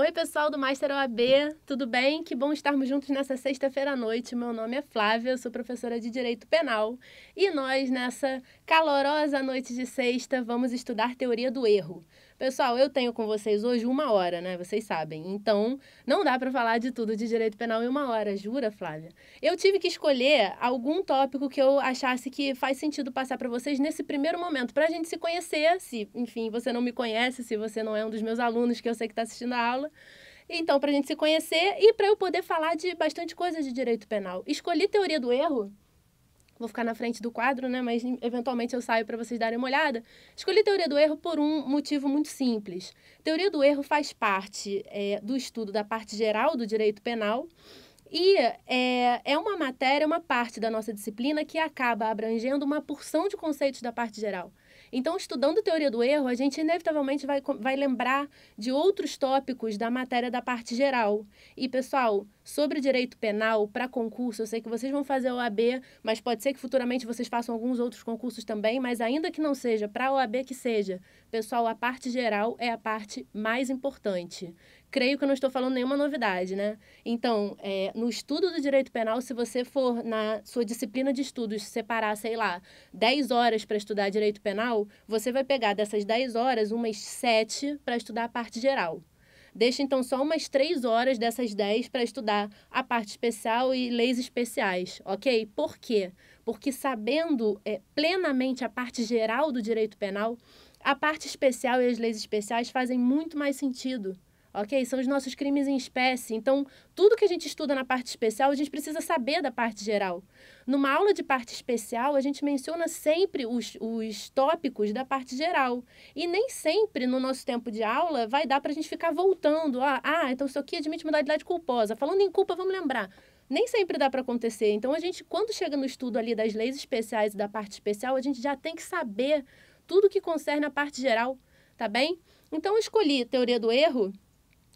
Oi, pessoal do Master OAB, tudo bem? Que bom estarmos juntos nessa sexta-feira à noite. Meu nome é Flávia, sou professora de Direito Penal e nós, nessa calorosa noite de sexta, vamos estudar teoria do erro. Pessoal, eu tenho com vocês hoje uma hora, né? Vocês sabem. Então, não dá para falar de tudo de direito penal em uma hora, jura, Flávia? Eu tive que escolher algum tópico que eu achasse que faz sentido passar para vocês nesse primeiro momento, para a gente se conhecer. Se, enfim, você não me conhece, se você não é um dos meus alunos que eu sei que está assistindo a aula. Então, para a gente se conhecer e para eu poder falar de bastante coisa de direito penal. Escolhi teoria do erro vou ficar na frente do quadro, né? Mas eventualmente eu saio para vocês darem uma olhada. Escolhi teoria do erro por um motivo muito simples. Teoria do erro faz parte é, do estudo da parte geral do direito penal. E é, é uma matéria, uma parte da nossa disciplina que acaba abrangendo uma porção de conceitos da parte geral. Então, estudando teoria do erro, a gente inevitavelmente vai, vai lembrar de outros tópicos da matéria da parte geral. E, pessoal, sobre direito penal para concurso, eu sei que vocês vão fazer a OAB, mas pode ser que futuramente vocês façam alguns outros concursos também, mas ainda que não seja para a OAB que seja, pessoal, a parte geral é a parte mais importante creio que eu não estou falando nenhuma novidade, né? Então, é, no estudo do direito penal, se você for na sua disciplina de estudos separar, sei lá, 10 horas para estudar direito penal, você vai pegar dessas 10 horas umas 7 para estudar a parte geral. Deixa então só umas 3 horas dessas 10 para estudar a parte especial e leis especiais, ok? Por quê? Porque sabendo é, plenamente a parte geral do direito penal, a parte especial e as leis especiais fazem muito mais sentido ok? São os nossos crimes em espécie. Então, tudo que a gente estuda na parte especial, a gente precisa saber da parte geral. Numa aula de parte especial, a gente menciona sempre os, os tópicos da parte geral. E nem sempre, no nosso tempo de aula, vai dar para a gente ficar voltando. Ah, ah, então isso aqui admite modalidade culposa. Falando em culpa, vamos lembrar. Nem sempre dá para acontecer. Então, a gente, quando chega no estudo ali das leis especiais e da parte especial, a gente já tem que saber tudo que concerne a parte geral, tá bem? Então, eu escolhi teoria do erro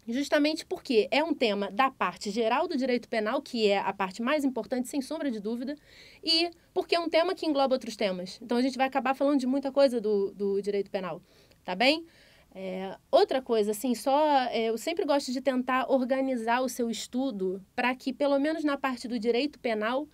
Justamente porque é um tema da parte geral do direito penal, que é a parte mais importante, sem sombra de dúvida, e porque é um tema que engloba outros temas. Então a gente vai acabar falando de muita coisa do, do direito penal, tá bem? É, outra coisa, assim, só é, eu sempre gosto de tentar organizar o seu estudo para que, pelo menos na parte do direito penal,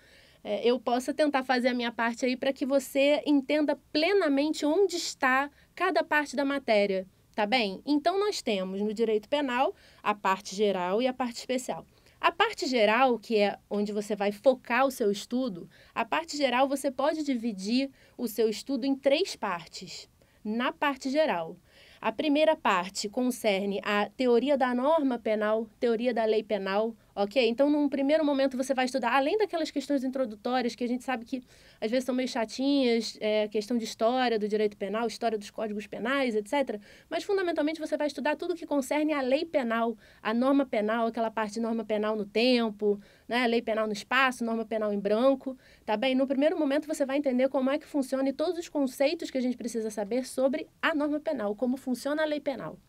é, eu possa tentar fazer a minha parte aí para que você entenda plenamente onde está cada parte da matéria. Tá bem? Então, nós temos no direito penal a parte geral e a parte especial. A parte geral, que é onde você vai focar o seu estudo, a parte geral você pode dividir o seu estudo em três partes. Na parte geral, a primeira parte concerne a teoria da norma penal, teoria da lei penal, Ok? Então, num primeiro momento, você vai estudar, além daquelas questões introdutórias que a gente sabe que às vezes são meio chatinhas, é, questão de história do direito penal, história dos códigos penais, etc. Mas, fundamentalmente, você vai estudar tudo que concerne a lei penal, a norma penal, aquela parte de norma penal no tempo, né? lei penal no espaço, norma penal em branco, tá bem? No primeiro momento, você vai entender como é que funciona e todos os conceitos que a gente precisa saber sobre a norma penal, como funciona a lei penal.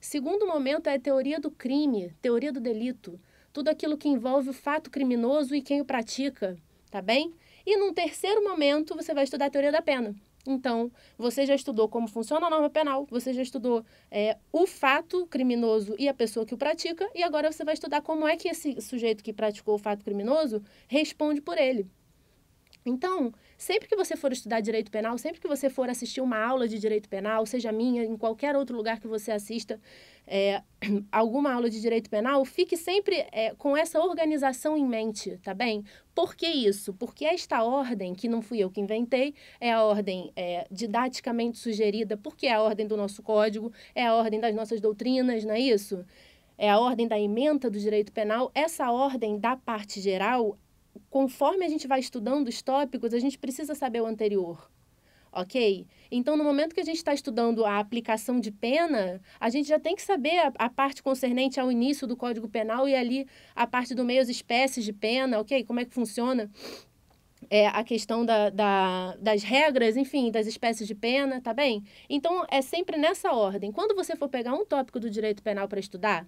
Segundo momento é a teoria do crime, teoria do delito tudo aquilo que envolve o fato criminoso e quem o pratica, tá bem? E num terceiro momento, você vai estudar a teoria da pena. Então, você já estudou como funciona a norma penal, você já estudou é, o fato criminoso e a pessoa que o pratica, e agora você vai estudar como é que esse sujeito que praticou o fato criminoso responde por ele. Então, sempre que você for estudar direito penal, sempre que você for assistir uma aula de direito penal, seja minha, em qualquer outro lugar que você assista é, alguma aula de direito penal, fique sempre é, com essa organização em mente, tá bem? Por que isso? Porque esta ordem, que não fui eu que inventei, é a ordem é, didaticamente sugerida, porque é a ordem do nosso código, é a ordem das nossas doutrinas, não é isso? É a ordem da emenda do direito penal. Essa ordem da parte geral conforme a gente vai estudando os tópicos, a gente precisa saber o anterior. Ok? Então, no momento que a gente está estudando a aplicação de pena, a gente já tem que saber a, a, parte concernente ao início do Código Penal e ali a parte do meio, as espécies de pena, ok? Como é que funciona é, a questão da, da, das regras, enfim, das espécies de pena, tá bem? Então, é sempre nessa ordem. Quando você for pegar um tópico do direito penal para estudar,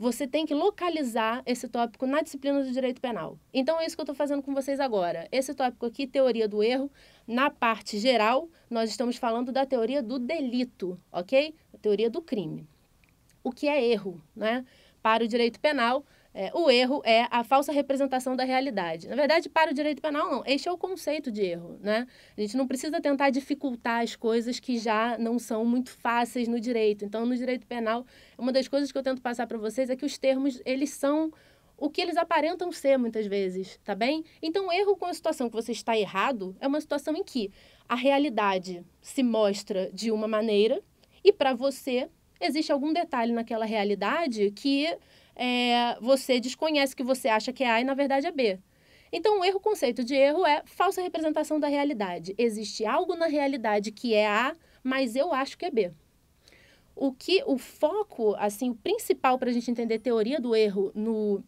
você tem que localizar esse tópico na disciplina do direito penal. Então é isso que eu estou fazendo com vocês agora. Esse tópico aqui, teoria do erro, na parte geral, nós estamos falando da teoria do delito, ok? A teoria do crime. O que é erro, né? Para o direito penal, é, o erro é a falsa representação da realidade. Na verdade, para o direito penal, não. Este é o conceito de erro, né? A gente não precisa tentar dificultar as coisas que já não são muito fáceis no direito. Então, no direito penal, uma das coisas que eu tento passar para vocês é que os termos, eles são o que eles aparentam ser muitas vezes, tá bem? Então, o erro com a situação que você está errado é uma situação em que a realidade se mostra de uma maneira e para você existe algum detalhe naquela realidade que é, você desconhece que você acha que é A e na verdade é B. Então, o erro, conceito de erro é falsa representação da realidade. Existe algo na realidade que é A, mas eu acho que é B. O que o foco, assim, o principal para a gente entender teoria do erro no,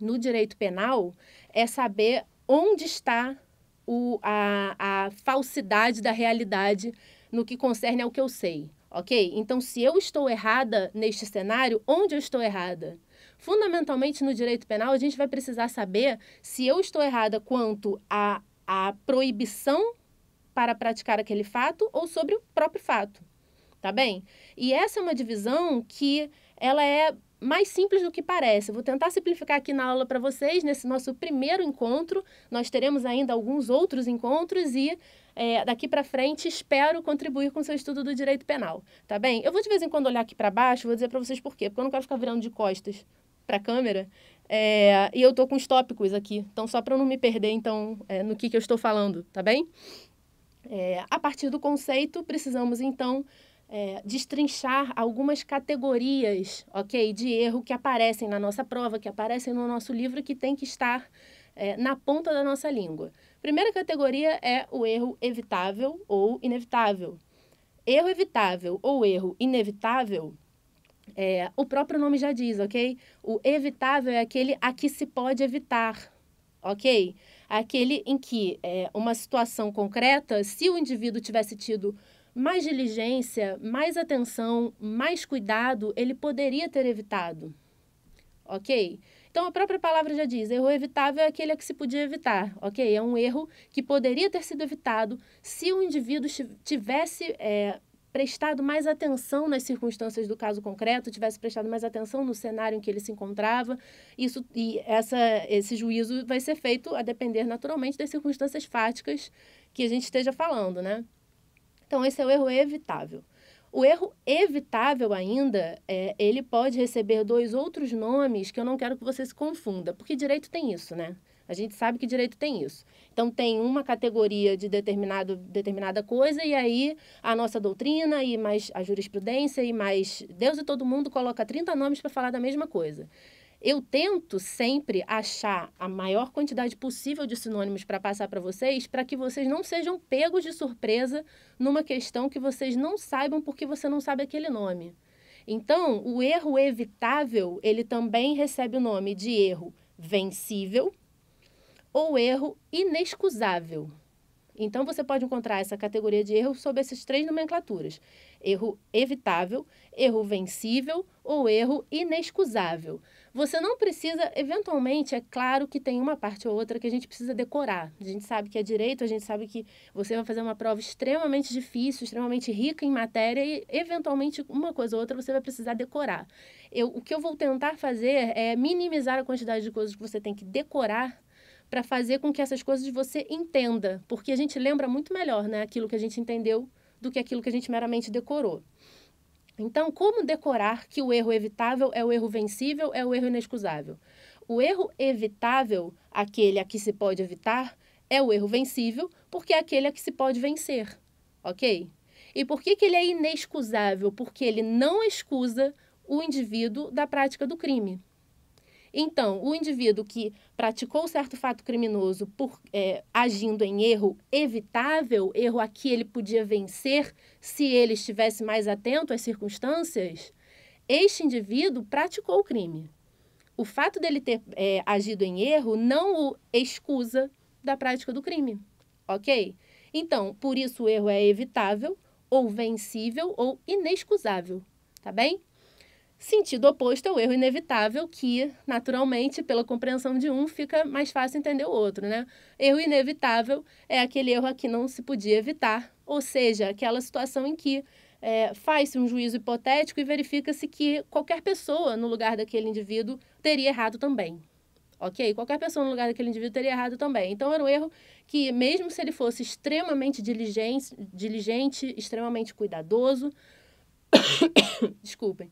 no direito penal é saber onde está o, a, a falsidade da realidade no que concerne ao que eu sei, ok? Então, se eu estou errada neste cenário, onde eu estou errada? Fundamentalmente, no direito penal, a gente vai precisar saber se eu estou errada quanto à, à proibição para praticar aquele fato ou sobre o próprio fato, tá bem? E essa é uma divisão que ela é mais simples do que parece. vou tentar simplificar aqui na aula para vocês, nesse nosso primeiro encontro. Nós teremos ainda alguns outros encontros e é, daqui para frente espero contribuir com o seu estudo do direito penal, tá bem? Eu vou de vez em quando olhar aqui para baixo, vou dizer para vocês por quê, porque eu não quero ficar virando de costas para a câmera. É, e eu tô com os tópicos aqui, então só para não me perder então é, no que, que eu estou falando, tá bem? É, a partir do conceito, precisamos então é, destrinchar algumas categorias, ok, de erro que aparecem na nossa prova, que aparecem no nosso livro, que tem que estar é, na ponta da nossa língua. Primeira categoria é o erro evitável ou inevitável. Erro evitável ou erro inevitável é, o próprio nome já diz, ok? O evitável é aquele a que se pode evitar, ok? Aquele em que é, uma situação concreta, se o indivíduo tivesse tido mais diligência, mais atenção, mais cuidado, ele poderia ter evitado, ok? Então a própria palavra já diz, erro evitável é aquele a que se podia evitar, ok? É um erro que poderia ter sido evitado se o indivíduo tivesse é, prestado mais atenção nas circunstâncias do caso concreto, tivesse prestado mais atenção no cenário em que ele se encontrava. Isso e essa, esse juízo vai ser feito a depender naturalmente das circunstâncias fáticas que a gente esteja falando, né? Então esse é o erro evitável. O erro evitável ainda, é, ele pode receber dois outros nomes que eu não quero que você se confunda, porque direito tem isso, né? A gente sabe que direito tem isso. Então, tem uma categoria de determinado, determinada coisa, e aí a nossa doutrina, e mais a jurisprudência, e mais Deus e todo mundo coloca 30 nomes para falar da mesma coisa. Eu tento sempre achar a maior quantidade possível de sinônimos para passar para vocês, para que vocês não sejam pegos de surpresa numa questão que vocês não saibam porque você não sabe aquele nome. Então, o erro evitável, ele também recebe o nome de erro vencível, ou erro inexcusável. Então, você pode encontrar essa categoria de erro sob essas três nomenclaturas: erro evitável, erro vencível ou erro inexcusável. Você não precisa, eventualmente, é claro que tem uma parte ou outra que a gente precisa decorar. A gente sabe que é direito, a gente sabe que você vai fazer uma prova extremamente difícil, extremamente rica em matéria e, eventualmente, uma coisa ou outra você vai precisar decorar. Eu, o que eu vou tentar fazer é minimizar a quantidade de coisas que você tem que decorar para fazer com que essas coisas você entenda, porque a gente lembra muito melhor né, aquilo que a gente entendeu do que aquilo que a gente meramente decorou. Então, como decorar que o erro evitável é o erro vencível, é o erro inexcusável? O erro evitável, aquele a que se pode evitar, é o erro vencível, porque é aquele a que se pode vencer, ok? E por que, que ele é inexcusável? Porque ele não excusa o indivíduo da prática do crime. Então, o indivíduo que praticou certo fato criminoso por é, agindo em erro evitável, erro a que ele podia vencer se ele estivesse mais atento às circunstâncias, este indivíduo praticou o crime. O fato dele ter é, agido em erro não o excusa da prática do crime, ok? Então, por isso o erro é evitável, ou vencível, ou inexcusável, tá bem? Sentido oposto é o erro inevitável, que, naturalmente, pela compreensão de um, fica mais fácil entender o outro, né? Erro inevitável é aquele erro a que não se podia evitar, ou seja, aquela situação em que é, faz-se um juízo hipotético e verifica-se que qualquer pessoa no lugar daquele indivíduo teria errado também. Ok? Qualquer pessoa no lugar daquele indivíduo teria errado também. Então, era um erro que, mesmo se ele fosse extremamente diligente, diligente extremamente cuidadoso, desculpem,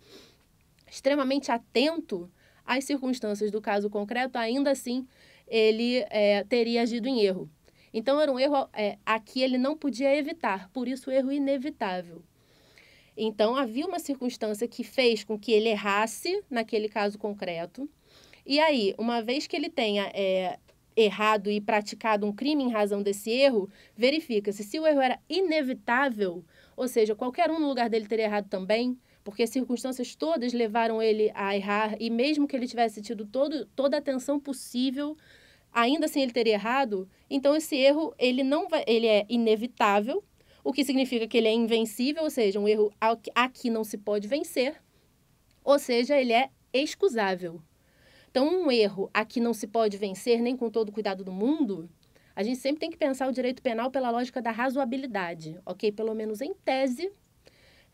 extremamente atento às circunstâncias do caso concreto, ainda assim ele é, teria agido em erro. Então, era um erro é, que ele não podia evitar, por isso, erro inevitável. Então, havia uma circunstância que fez com que ele errasse naquele caso concreto. E aí, uma vez que ele tenha é, errado e praticado um crime em razão desse erro, verifica-se se o erro era inevitável, ou seja, qualquer um no lugar dele teria errado também, porque as circunstâncias todas levaram ele a errar e mesmo que ele tivesse tido todo, toda a atenção possível, ainda assim ele teria errado. Então esse erro ele não vai, ele é inevitável, o que significa que ele é invencível, ou seja, um erro a que não se pode vencer, ou seja, ele é excusável. Então um erro a que não se pode vencer nem com todo o cuidado do mundo, a gente sempre tem que pensar o direito penal pela lógica da razoabilidade, ok? Pelo menos em tese,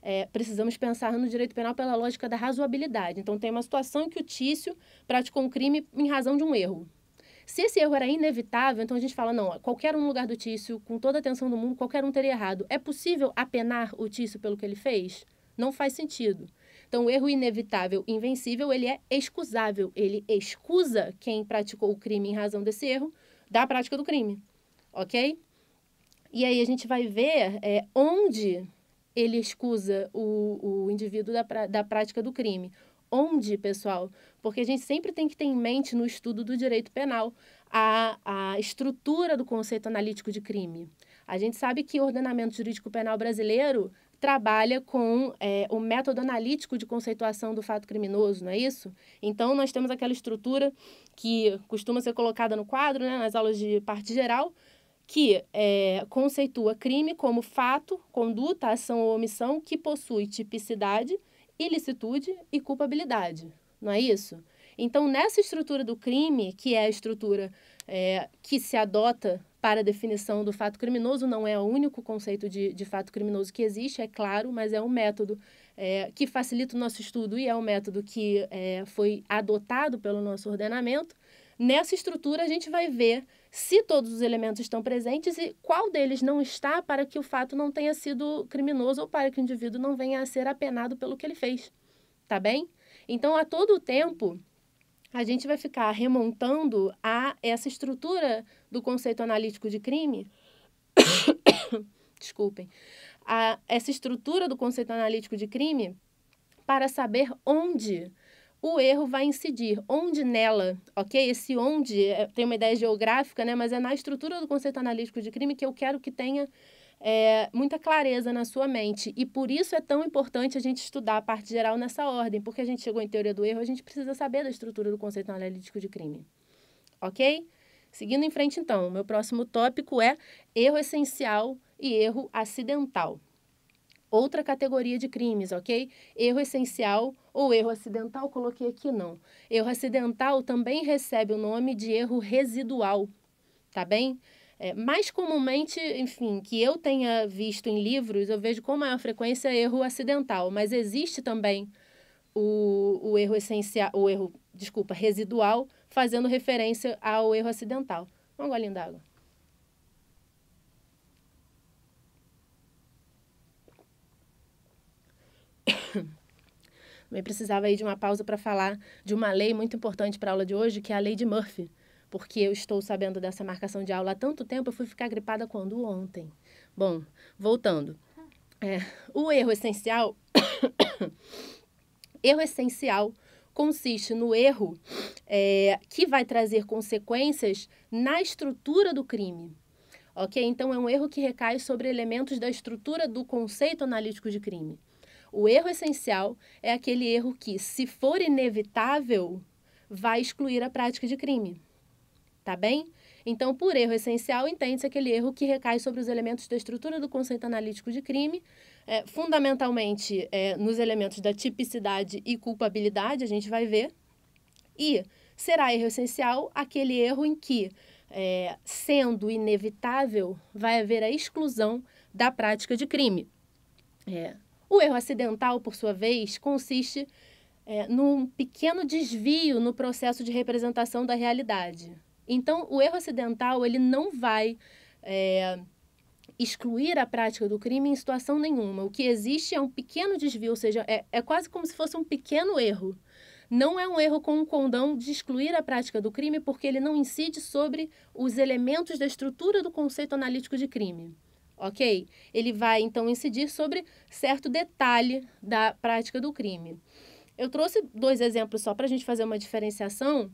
é, precisamos pensar no direito penal pela lógica da razoabilidade. Então, tem uma situação em que o Tício praticou um crime em razão de um erro. Se esse erro era inevitável, então a gente fala, não, qualquer um lugar do Tício, com toda a atenção do mundo, qualquer um teria errado. É possível apenar o Tício pelo que ele fez? Não faz sentido. Então, o erro inevitável, invencível, ele é excusável. Ele excusa quem praticou o crime em razão desse erro da prática do crime, ok? E aí a gente vai ver é, onde ele excusa o, o indivíduo da, da prática do crime. Onde, pessoal? Porque a gente sempre tem que ter em mente no estudo do direito penal a, a estrutura do conceito analítico de crime. A gente sabe que o ordenamento jurídico penal brasileiro trabalha com é, o método analítico de conceituação do fato criminoso, não é isso? Então, nós temos aquela estrutura que costuma ser colocada no quadro, né, nas aulas de parte geral, que é, conceitua crime como fato, conduta, ação ou omissão que possui tipicidade, ilicitude e culpabilidade. Não é isso? Então, nessa estrutura do crime, que é a estrutura é, que se adota para a definição do fato criminoso, não é o único conceito de, de fato criminoso que existe, é claro, mas é um método é, que facilita o nosso estudo e é um método que é, foi adotado pelo nosso ordenamento. Nessa estrutura, a gente vai ver se todos os elementos estão presentes e qual deles não está para que o fato não tenha sido criminoso ou para que o indivíduo não venha a ser apenado pelo que ele fez. Tá bem? Então, a todo tempo, a gente vai ficar remontando a essa estrutura do conceito analítico de crime. Desculpem. A, essa estrutura do conceito analítico de crime para saber onde o erro vai incidir. Onde nela, ok? Esse onde é, tem uma ideia geográfica, né? Mas é na estrutura do conceito analítico de crime que eu quero que tenha é, muita clareza na sua mente. E por isso é tão importante a gente estudar a parte geral nessa ordem, porque a gente chegou em teoria do erro, a gente precisa saber da estrutura do conceito analítico de crime. Ok? Seguindo em frente, então, meu próximo tópico é erro essencial e erro acidental outra categoria de crimes, ok? Erro essencial ou erro acidental, coloquei aqui não. Erro acidental também recebe o nome de erro residual, tá bem? É, mais comumente, enfim, que eu tenha visto em livros, eu vejo com maior frequência erro acidental, mas existe também o, o erro essencial, o erro, desculpa, residual, fazendo referência ao erro acidental. Um golinho d'água. Também precisava aí de uma pausa para falar de uma lei muito importante para a aula de hoje, que é a lei de Murphy. Porque eu estou sabendo dessa marcação de aula há tanto tempo, eu fui ficar gripada quando ontem. Bom, voltando. Hum. É, o erro essencial. erro essencial consiste no erro é, que vai trazer consequências na estrutura do crime. Ok? Então, é um erro que recai sobre elementos da estrutura do conceito analítico de crime. O erro essencial é aquele erro que, se for inevitável, vai excluir a prática de crime. Tá bem? Então, por erro essencial, entende-se aquele erro que recai sobre os elementos da estrutura do conceito analítico de crime, é, fundamentalmente é, nos elementos da tipicidade e culpabilidade, a gente vai ver. E será erro essencial aquele erro em que, é, sendo inevitável, vai haver a exclusão da prática de crime. É, o erro acidental, por sua vez, consiste é, num pequeno desvio no processo de representação da realidade. Então, o erro acidental ele não vai é, excluir a prática do crime em situação nenhuma. O que existe é um pequeno desvio, ou seja, é, é quase como se fosse um pequeno erro. Não é um erro com um condão de excluir a prática do crime, porque ele não incide sobre os elementos da estrutura do conceito analítico de crime ok? Ele vai então incidir sobre certo detalhe da prática do crime. Eu trouxe dois exemplos só para a gente fazer uma diferenciação.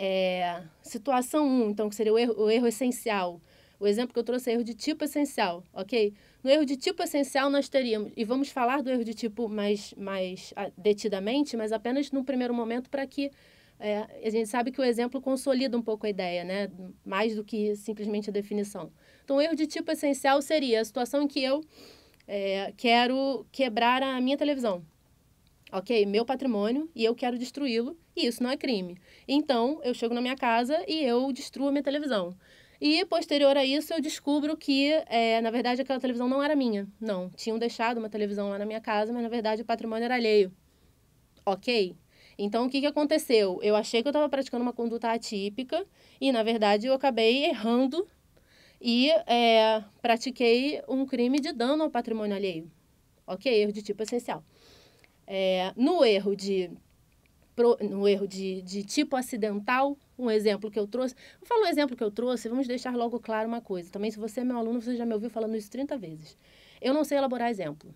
É, situação 1, um, então, que seria o erro, o erro essencial. O exemplo que eu trouxe é erro de tipo essencial, ok? No erro de tipo essencial, nós teríamos, e vamos falar do erro de tipo mais, mais ah, detidamente, mas apenas num primeiro momento para que é, a gente sabe que o exemplo consolida um pouco a ideia, né? Mais do que simplesmente a definição. Então, o erro de tipo essencial seria a situação em que eu é, quero quebrar a minha televisão. Ok, meu patrimônio e eu quero destruí-lo, e isso não é crime. Então, eu chego na minha casa e eu destruo a minha televisão. E posterior a isso, eu descubro que, é, na verdade, aquela televisão não era minha. Não, tinham deixado uma televisão lá na minha casa, mas na verdade o patrimônio era alheio. Ok? Então, o que, que aconteceu? Eu achei que eu estava praticando uma conduta atípica e, na verdade, eu acabei errando e é, pratiquei um crime de dano ao patrimônio alheio. Ok, erro de tipo essencial. É, no erro de no erro de, de tipo acidental, um exemplo que eu trouxe. Eu falo um exemplo que eu trouxe, vamos deixar logo claro uma coisa. Também, se você é meu aluno, você já me ouviu falando isso 30 vezes. Eu não sei elaborar exemplo.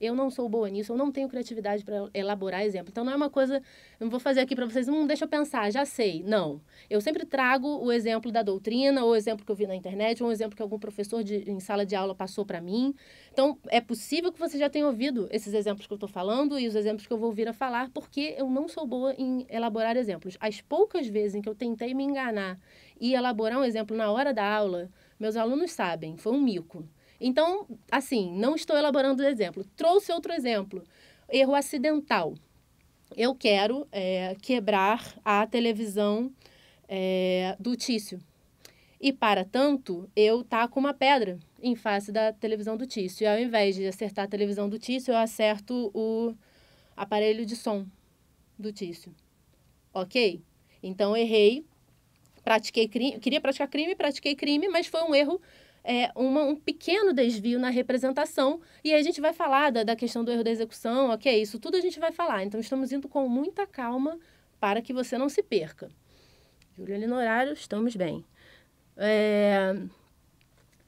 Eu não sou boa nisso, eu não tenho criatividade para elaborar exemplo. Então não é uma coisa, eu vou fazer aqui para vocês, não hum, deixa eu pensar, já sei. Não. Eu sempre trago o exemplo da doutrina, ou o exemplo que eu vi na internet, ou um exemplo que algum professor de, em sala de aula passou para mim. Então é possível que você já tenha ouvido esses exemplos que eu estou falando e os exemplos que eu vou vir a falar, porque eu não sou boa em elaborar exemplos. As poucas vezes em que eu tentei me enganar e elaborar um exemplo na hora da aula, meus alunos sabem, foi um mico. Então, assim, não estou elaborando o exemplo. Trouxe outro exemplo: erro acidental. Eu quero é, quebrar a televisão é, do Tício. E, para tanto, eu taco uma pedra em face da televisão do Tício. E, ao invés de acertar a televisão do Tício, eu acerto o aparelho de som do Tício. Ok? Então, errei, pratiquei crime, queria praticar crime, pratiquei crime, mas foi um erro é, uma, um pequeno desvio na representação. E aí a gente vai falar da, da questão do erro da execução, ok? Isso tudo a gente vai falar. Então, estamos indo com muita calma para que você não se perca. Juliana no horário, estamos bem. É,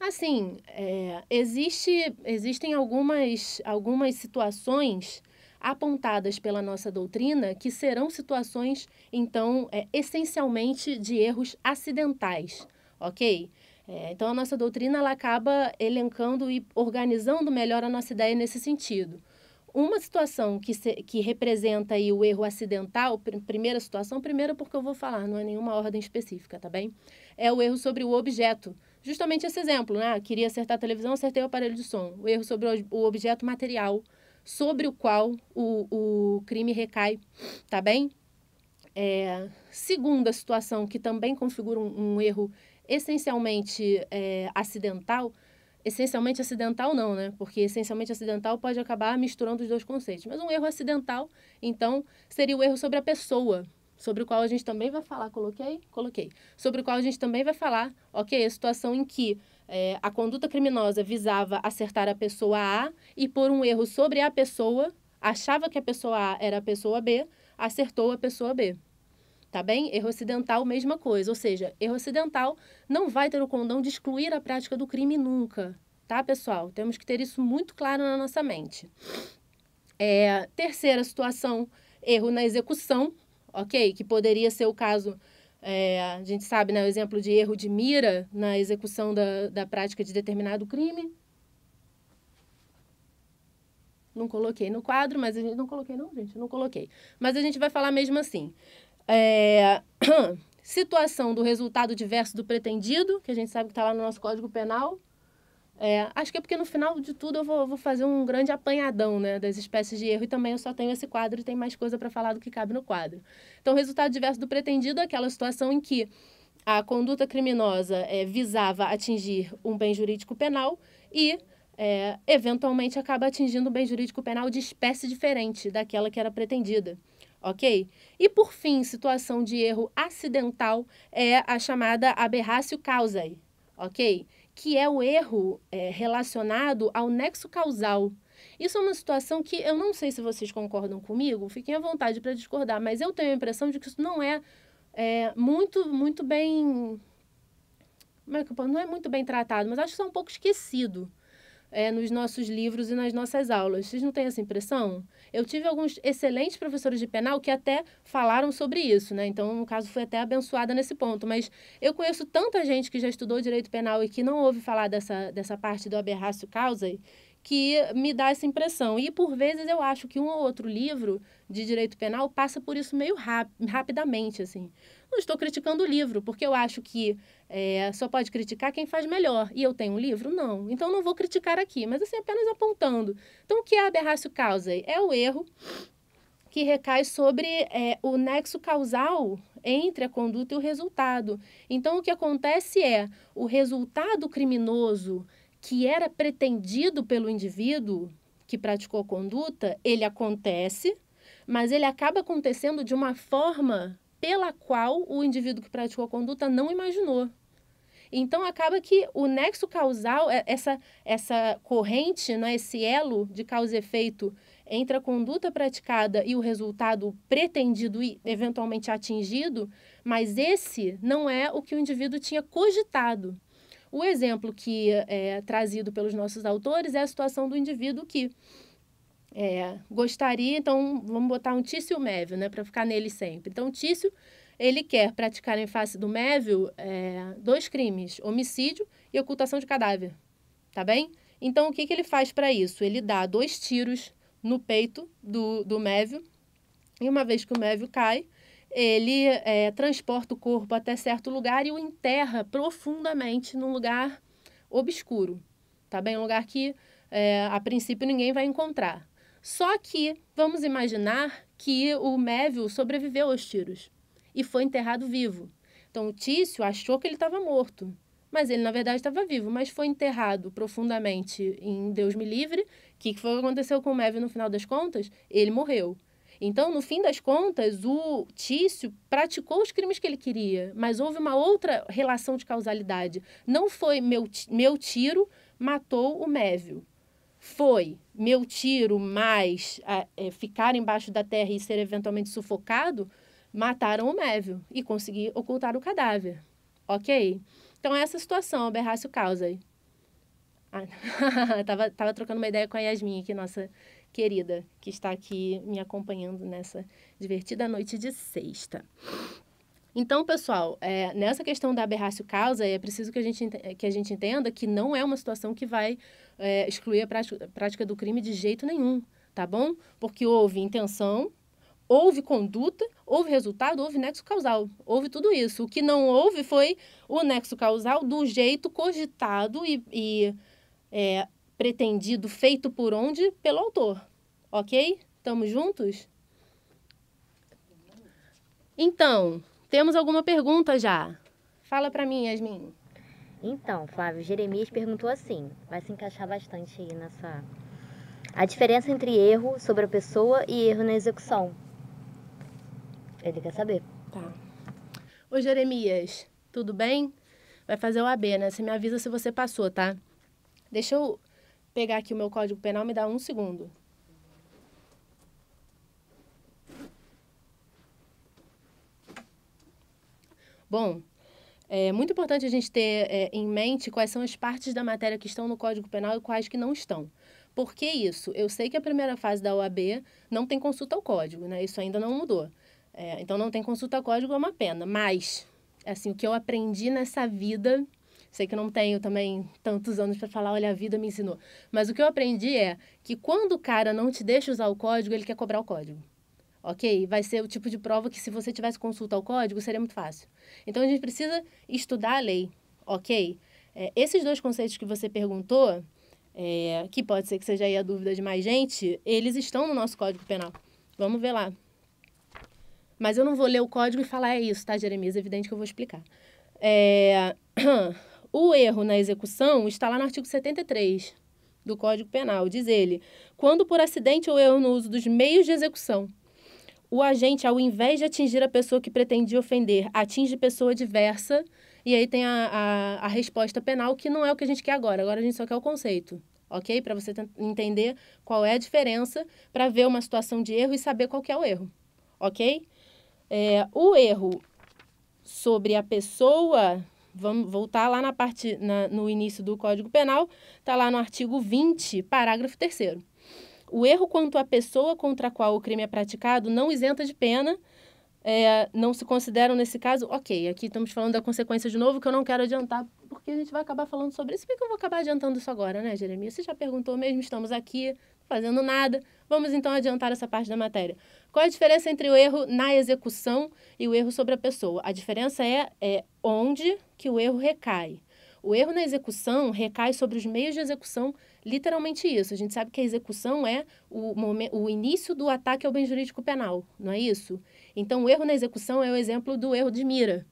assim, é, existe, existem algumas, algumas situações apontadas pela nossa doutrina que serão situações, então, é, essencialmente de erros acidentais, ok? É, então, a nossa doutrina ela acaba elencando e organizando melhor a nossa ideia nesse sentido. Uma situação que, se, que representa aí o erro acidental, pr primeira situação, primeira porque eu vou falar, não é nenhuma ordem específica, tá bem? É o erro sobre o objeto. Justamente esse exemplo, né? Ah, queria acertar a televisão, acertei o aparelho de som. O erro sobre o objeto material sobre o qual o, o crime recai, tá bem? É, segunda situação que também configura um, um erro essencialmente é, acidental, essencialmente acidental não, né? Porque essencialmente acidental pode acabar misturando os dois conceitos. Mas um erro acidental, então, seria o erro sobre a pessoa, sobre o qual a gente também vai falar, coloquei? Coloquei. Sobre o qual a gente também vai falar, ok, a situação em que é, a conduta criminosa visava acertar a pessoa A e por um erro sobre a pessoa, achava que a pessoa A era a pessoa B, acertou a pessoa B tá bem? Erro ocidental, mesma coisa. Ou seja, erro ocidental não vai ter o condão de excluir a prática do crime nunca, tá, pessoal? Temos que ter isso muito claro na nossa mente. É, terceira situação, erro na execução, ok? Que poderia ser o caso, é, a gente sabe, né, o exemplo de erro de mira na execução da, da prática de determinado crime. Não coloquei no quadro, mas a gente não coloquei não, gente, não coloquei. Mas a gente vai falar mesmo assim. É, situação do resultado diverso do pretendido, que a gente sabe que está lá no nosso Código Penal. É, acho que é porque no final de tudo eu vou, vou, fazer um grande apanhadão né, das espécies de erro e também eu só tenho esse quadro e tem mais coisa para falar do que cabe no quadro. Então, resultado diverso do pretendido é aquela situação em que a conduta criminosa é, visava atingir um bem jurídico penal e, é, eventualmente, acaba atingindo um bem jurídico penal de espécie diferente daquela que era pretendida ok? E por fim, situação de erro acidental é a chamada aberratio causae, ok? Que é o erro é, relacionado ao nexo causal. Isso é uma situação que eu não sei se vocês concordam comigo, fiquem à vontade para discordar, mas eu tenho a impressão de que isso não é, é muito, muito bem. Como é que eu posso? Não é muito bem tratado, mas acho que isso é um pouco esquecido é, nos nossos livros e nas nossas aulas. Vocês não têm essa impressão? Eu tive alguns excelentes professores de penal que até falaram sobre isso, né? Então, no caso, fui até abençoada nesse ponto. Mas eu conheço tanta gente que já estudou direito penal e que não ouve falar dessa, dessa parte do aberrácio causa que me dá essa impressão. E por vezes eu acho que um ou outro livro de direito penal passa por isso meio rap rapidamente, assim. Não estou criticando o livro, porque eu acho que é, só pode criticar quem faz melhor. E eu tenho um livro? Não. Então não vou criticar aqui, mas assim, apenas apontando. Então o que é aberrácio causa? É o erro que recai sobre é, o nexo causal entre a conduta e o resultado. Então o que acontece é o resultado criminoso que era pretendido pelo indivíduo que praticou a conduta, ele acontece, mas ele acaba acontecendo de uma forma pela qual o indivíduo que praticou a conduta não imaginou. Então acaba que o nexo causal, é, essa, essa corrente, né, esse elo de causa e efeito entre a conduta praticada e o resultado pretendido e eventualmente atingido, mas esse não é o que o indivíduo tinha cogitado. O exemplo que é trazido pelos nossos autores é a situação do indivíduo que é, gostaria, então vamos botar um Tício Mévio, né, para ficar nele sempre. Então, Tício, ele quer praticar em face do Mévio é, dois crimes, homicídio e ocultação de cadáver, tá bem? Então, o que, que ele faz para isso? Ele dá dois tiros no peito do, do Mévio, e uma vez que o Mévio cai, ele é, transporta o corpo até certo lugar e o enterra profundamente num lugar obscuro, tá bem? Um lugar que, é, a princípio, ninguém vai encontrar. Só que vamos imaginar que o Mévio sobreviveu aos tiros e foi enterrado vivo. Então, o Tício achou que ele estava morto, mas ele, na verdade, estava vivo, mas foi enterrado profundamente em Deus me livre, que foi o que aconteceu com o Mévio no final das contas? Ele morreu. Então, no fim das contas, o Tício praticou os crimes que ele queria, mas houve uma outra relação de causalidade. Não foi meu, meu tiro matou o Mévio. Foi meu tiro mais é, ficar embaixo da terra e ser eventualmente sufocado, mataram o Mévio e consegui ocultar o cadáver. Ok? Então, é essa situação, o Berrácio causa aí. Ah, tava, tava trocando uma ideia com a Yasmin aqui, nossa querida que está aqui me acompanhando nessa divertida noite de sexta. Então, pessoal, é, nessa questão da aberrácio causa, é preciso que a, gente, que a gente entenda que não é uma situação que vai é, excluir a prática, a prática do crime de jeito nenhum, tá bom? Porque houve intenção, houve conduta, houve resultado, houve nexo causal, houve tudo isso. O que não houve foi o nexo causal do jeito cogitado e, e é, pretendido feito por onde? Pelo autor. Ok? Estamos juntos? Então, temos alguma pergunta já? Fala para mim, Yasmin. Então, Flávio, Jeremias perguntou assim, vai se encaixar bastante aí nessa. A diferença entre erro sobre a pessoa e erro na execução. Ele quer saber. Tá. Oi, Jeremias, tudo bem? Vai fazer o AB, né? Você me avisa se você passou, tá? Deixa eu pegar aqui o meu código penal, me dá um segundo. Bom, é muito importante a gente ter é, em mente quais são as partes da matéria que estão no Código Penal e quais que não estão. Por que isso? Eu sei que a primeira fase da OAB não tem consulta ao código, né? Isso ainda não mudou. É, então, não tem consulta ao código, é uma pena. Mas, assim, o que eu aprendi nessa vida Sei que não tenho também tantos anos para falar, olha, a vida me ensinou. Mas o que eu aprendi é que quando o cara não te deixa usar o código, ele quer cobrar o código. Ok? Vai ser o tipo de prova que, se você tivesse consulta ao código, seria muito fácil. Então, a gente precisa estudar a lei. Ok? É, esses dois conceitos que você perguntou, é, que pode ser que seja aí a dúvida de mais gente, eles estão no nosso Código Penal. Vamos ver lá. Mas eu não vou ler o código e falar é isso, tá, Jeremias? É evidente que eu vou explicar. É... O erro na execução está lá no artigo 73 do Código Penal. Diz ele: quando por acidente ou erro no uso dos meios de execução, o agente, ao invés de atingir a pessoa que pretendia ofender, atinge pessoa diversa. E aí tem a, a, a resposta penal, que não é o que a gente quer agora. Agora a gente só quer o conceito ok? Para você entender qual é a diferença, para ver uma situação de erro e saber qual é o erro, ok? É, o erro sobre a pessoa Vamos voltar lá na parte na, no início do Código Penal, está lá no artigo 20, parágrafo 3 O erro quanto à pessoa contra a qual o crime é praticado não isenta de pena, é, não se consideram nesse caso, ok, aqui estamos falando da consequência de novo, que eu não quero adiantar, porque a gente vai acabar falando sobre isso. Por que eu vou acabar adiantando isso agora, né, Jeremias? Você já perguntou mesmo, estamos aqui, fazendo nada. Vamos então adiantar essa parte da matéria. Qual a diferença entre o erro na execução e o erro sobre a pessoa? A diferença é, é onde que o erro recai. O erro na execução recai sobre os meios de execução, literalmente isso. A gente sabe que a execução é o, momento, o início do ataque ao bem jurídico penal, não é isso? Então, o erro na execução é o exemplo do erro de mira.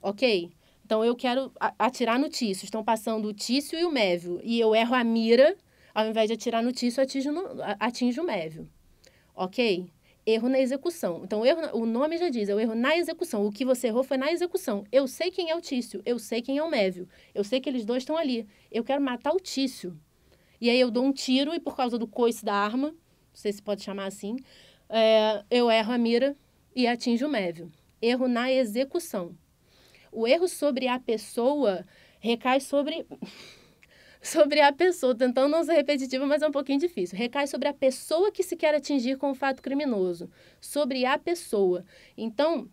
Ok? Então, eu quero atirar no Tício. Estão passando o Tício e o Mévio. E eu erro a mira, ao invés de atirar no Tício, atinjo, no, atinjo o Mévio. Ok? erro na execução. Então, o, erro, o nome já diz, é o erro na execução. O que você errou foi na execução. Eu sei quem é o Tício, eu sei quem é o Mévio, eu sei que eles dois estão ali. Eu quero matar o Tício. E aí eu dou um tiro e por causa do coice da arma, não sei se pode chamar assim, é, eu erro a mira e atinjo o Mévio. Erro na execução. O erro sobre a pessoa recai sobre sobre a pessoa, tentando não ser repetitiva, mas é um pouquinho difícil. Recai sobre a pessoa que se quer atingir com o fato criminoso, sobre a pessoa. Então,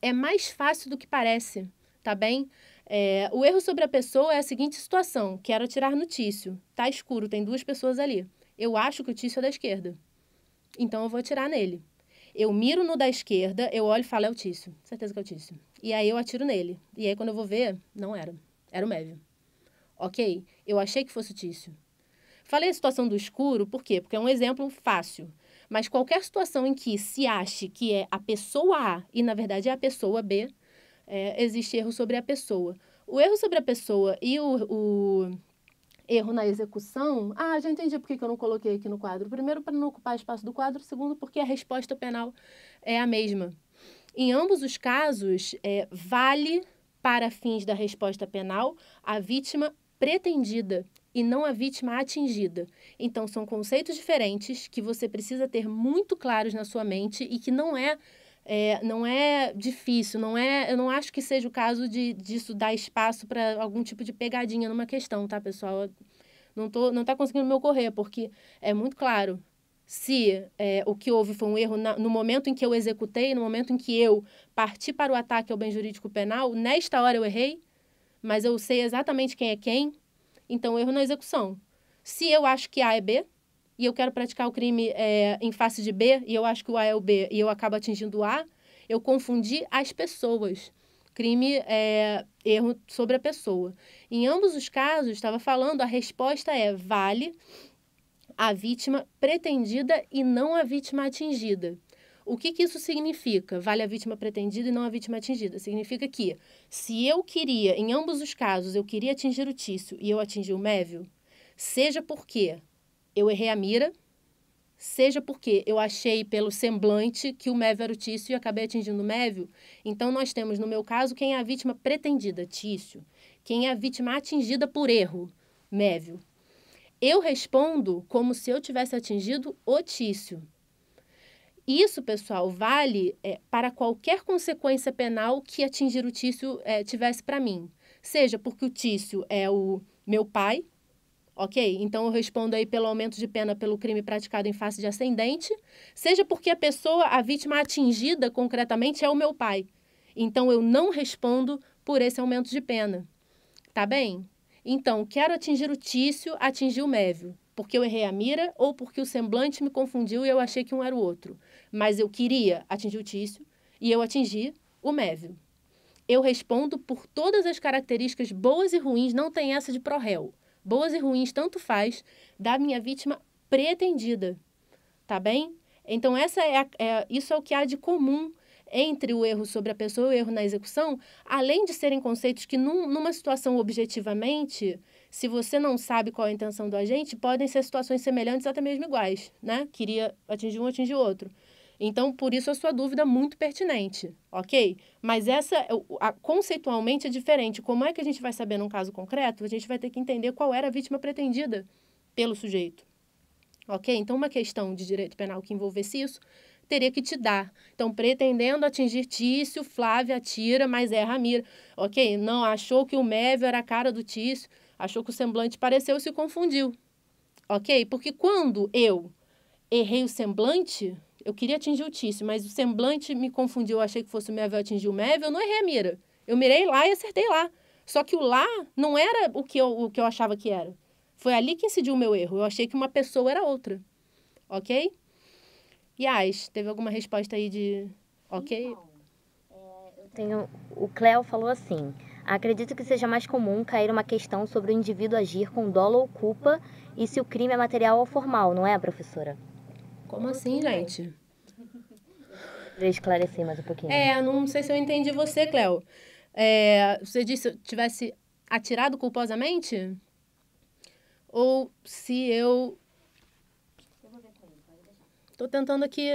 é mais fácil do que parece, tá bem? É, o erro sobre a pessoa é a seguinte situação: quero atirar no Tício, tá escuro, tem duas pessoas ali. Eu acho que o Tício é da esquerda, então eu vou atirar nele. Eu miro no da esquerda, eu olho e falo, é o Tício. Certeza que é o Tício. E aí eu atiro nele. E aí quando eu vou ver, não era. Era o médio ok? Eu achei que fosse Tício. Falei a situação do escuro, por quê? Porque é um exemplo fácil. Mas qualquer situação em que se ache que é a pessoa A e, na verdade, é a pessoa B, é, existe erro sobre a pessoa. O erro sobre a pessoa e o, o erro na execução, ah, já entendi por que eu não coloquei aqui no quadro. Primeiro, para não ocupar espaço do quadro. Segundo, porque a resposta penal é a mesma. Em ambos os casos, é, vale para fins da resposta penal a vítima pretendida e não a vítima atingida. Então, são conceitos diferentes que você precisa ter muito claros na sua mente e que não é. é não é difícil, não é. Eu não acho que seja o caso de disso dar espaço para algum tipo de pegadinha numa questão, tá, pessoal? Não tô, não tá conseguindo me ocorrer, porque é muito claro. Se é, o que houve foi um erro na, no momento em que eu executei, no momento em que eu parti para o ataque ao bem jurídico penal, nesta hora eu errei, mas eu sei exatamente quem é quem, então erro na execução. Se eu acho que A é B, e eu quero praticar o crime é, em face de B, e eu acho que o A é o B, e eu acabo atingindo o A, eu confundi as pessoas. Crime é erro sobre a pessoa. Em ambos os casos, estava falando, a resposta é vale a vítima pretendida e não a vítima atingida. O que, que isso significa? Vale a vítima pretendida e não a vítima atingida. Significa que, se eu queria, em ambos os casos, eu queria atingir o Tício e eu atingi o Mévio, seja porque eu errei a mira, seja porque eu achei pelo semblante que o Mévio era o Tício e acabei atingindo o Mévio, então nós temos, no meu caso, quem é a vítima pretendida, Tício. Quem é a vítima atingida por erro, Mévio. Eu respondo como se eu tivesse atingido o Tício. Isso, pessoal, vale é, para qualquer consequência penal que atingir o Tício é, tivesse para mim. Seja porque o Tício é o meu pai, ok? Então eu respondo aí pelo aumento de pena pelo crime praticado em face de ascendente, seja porque a pessoa, a vítima atingida concretamente é o meu pai. Então eu não respondo por esse aumento de pena. Tá bem? Então, quero atingir o Tício, atingir o Mévio, porque eu errei a mira ou porque o semblante me confundiu e eu achei que um era o outro mas eu queria atingir o Tício e eu atingi o Mévio. Eu respondo por todas as características boas e ruins, não tem essa de pró-réu. Boas e ruins, tanto faz, da minha vítima pretendida. Tá bem? Então, essa é, a, é isso é o que há de comum entre o erro sobre a pessoa e o erro na execução, além de serem conceitos que, num, numa situação objetivamente, se você não sabe qual é a intenção do agente, podem ser situações semelhantes até mesmo iguais, né? Queria atingir um, atingir outro. Então, por isso a sua dúvida é muito pertinente, ok? Mas essa, a, conceitualmente, é diferente. Como é que a gente vai saber num caso concreto? A gente vai ter que entender qual era a vítima pretendida pelo sujeito, ok? Então, uma questão de direito penal que envolvesse isso teria que te dar. Então, pretendendo atingir Tício, Flávia atira, mas erra a mira, ok? Não, achou que o Mévio era a cara do Tício, achou que o semblante pareceu e se confundiu, ok? Porque quando eu errei o semblante eu queria atingir o Tício, mas o semblante me confundiu. Eu achei que fosse o Mével atingir o Mével. Eu não errei a mira. Eu mirei lá e acertei lá. Só que o lá não era o que eu, o que eu achava que era. Foi ali que incidiu o meu erro. Eu achei que uma pessoa era outra. Ok? E teve alguma resposta aí de ok? Então, é, eu tenho. O Cléo falou assim. Acredito que seja mais comum cair uma questão sobre o indivíduo agir com dolo ou culpa e se o crime é material ou formal, não é, professora? Como assim, gente? Queria esclarecer mais um pouquinho. É, não sei se eu entendi você, Cléo. É, você disse se eu tivesse atirado culposamente? Ou se eu. Estou tentando aqui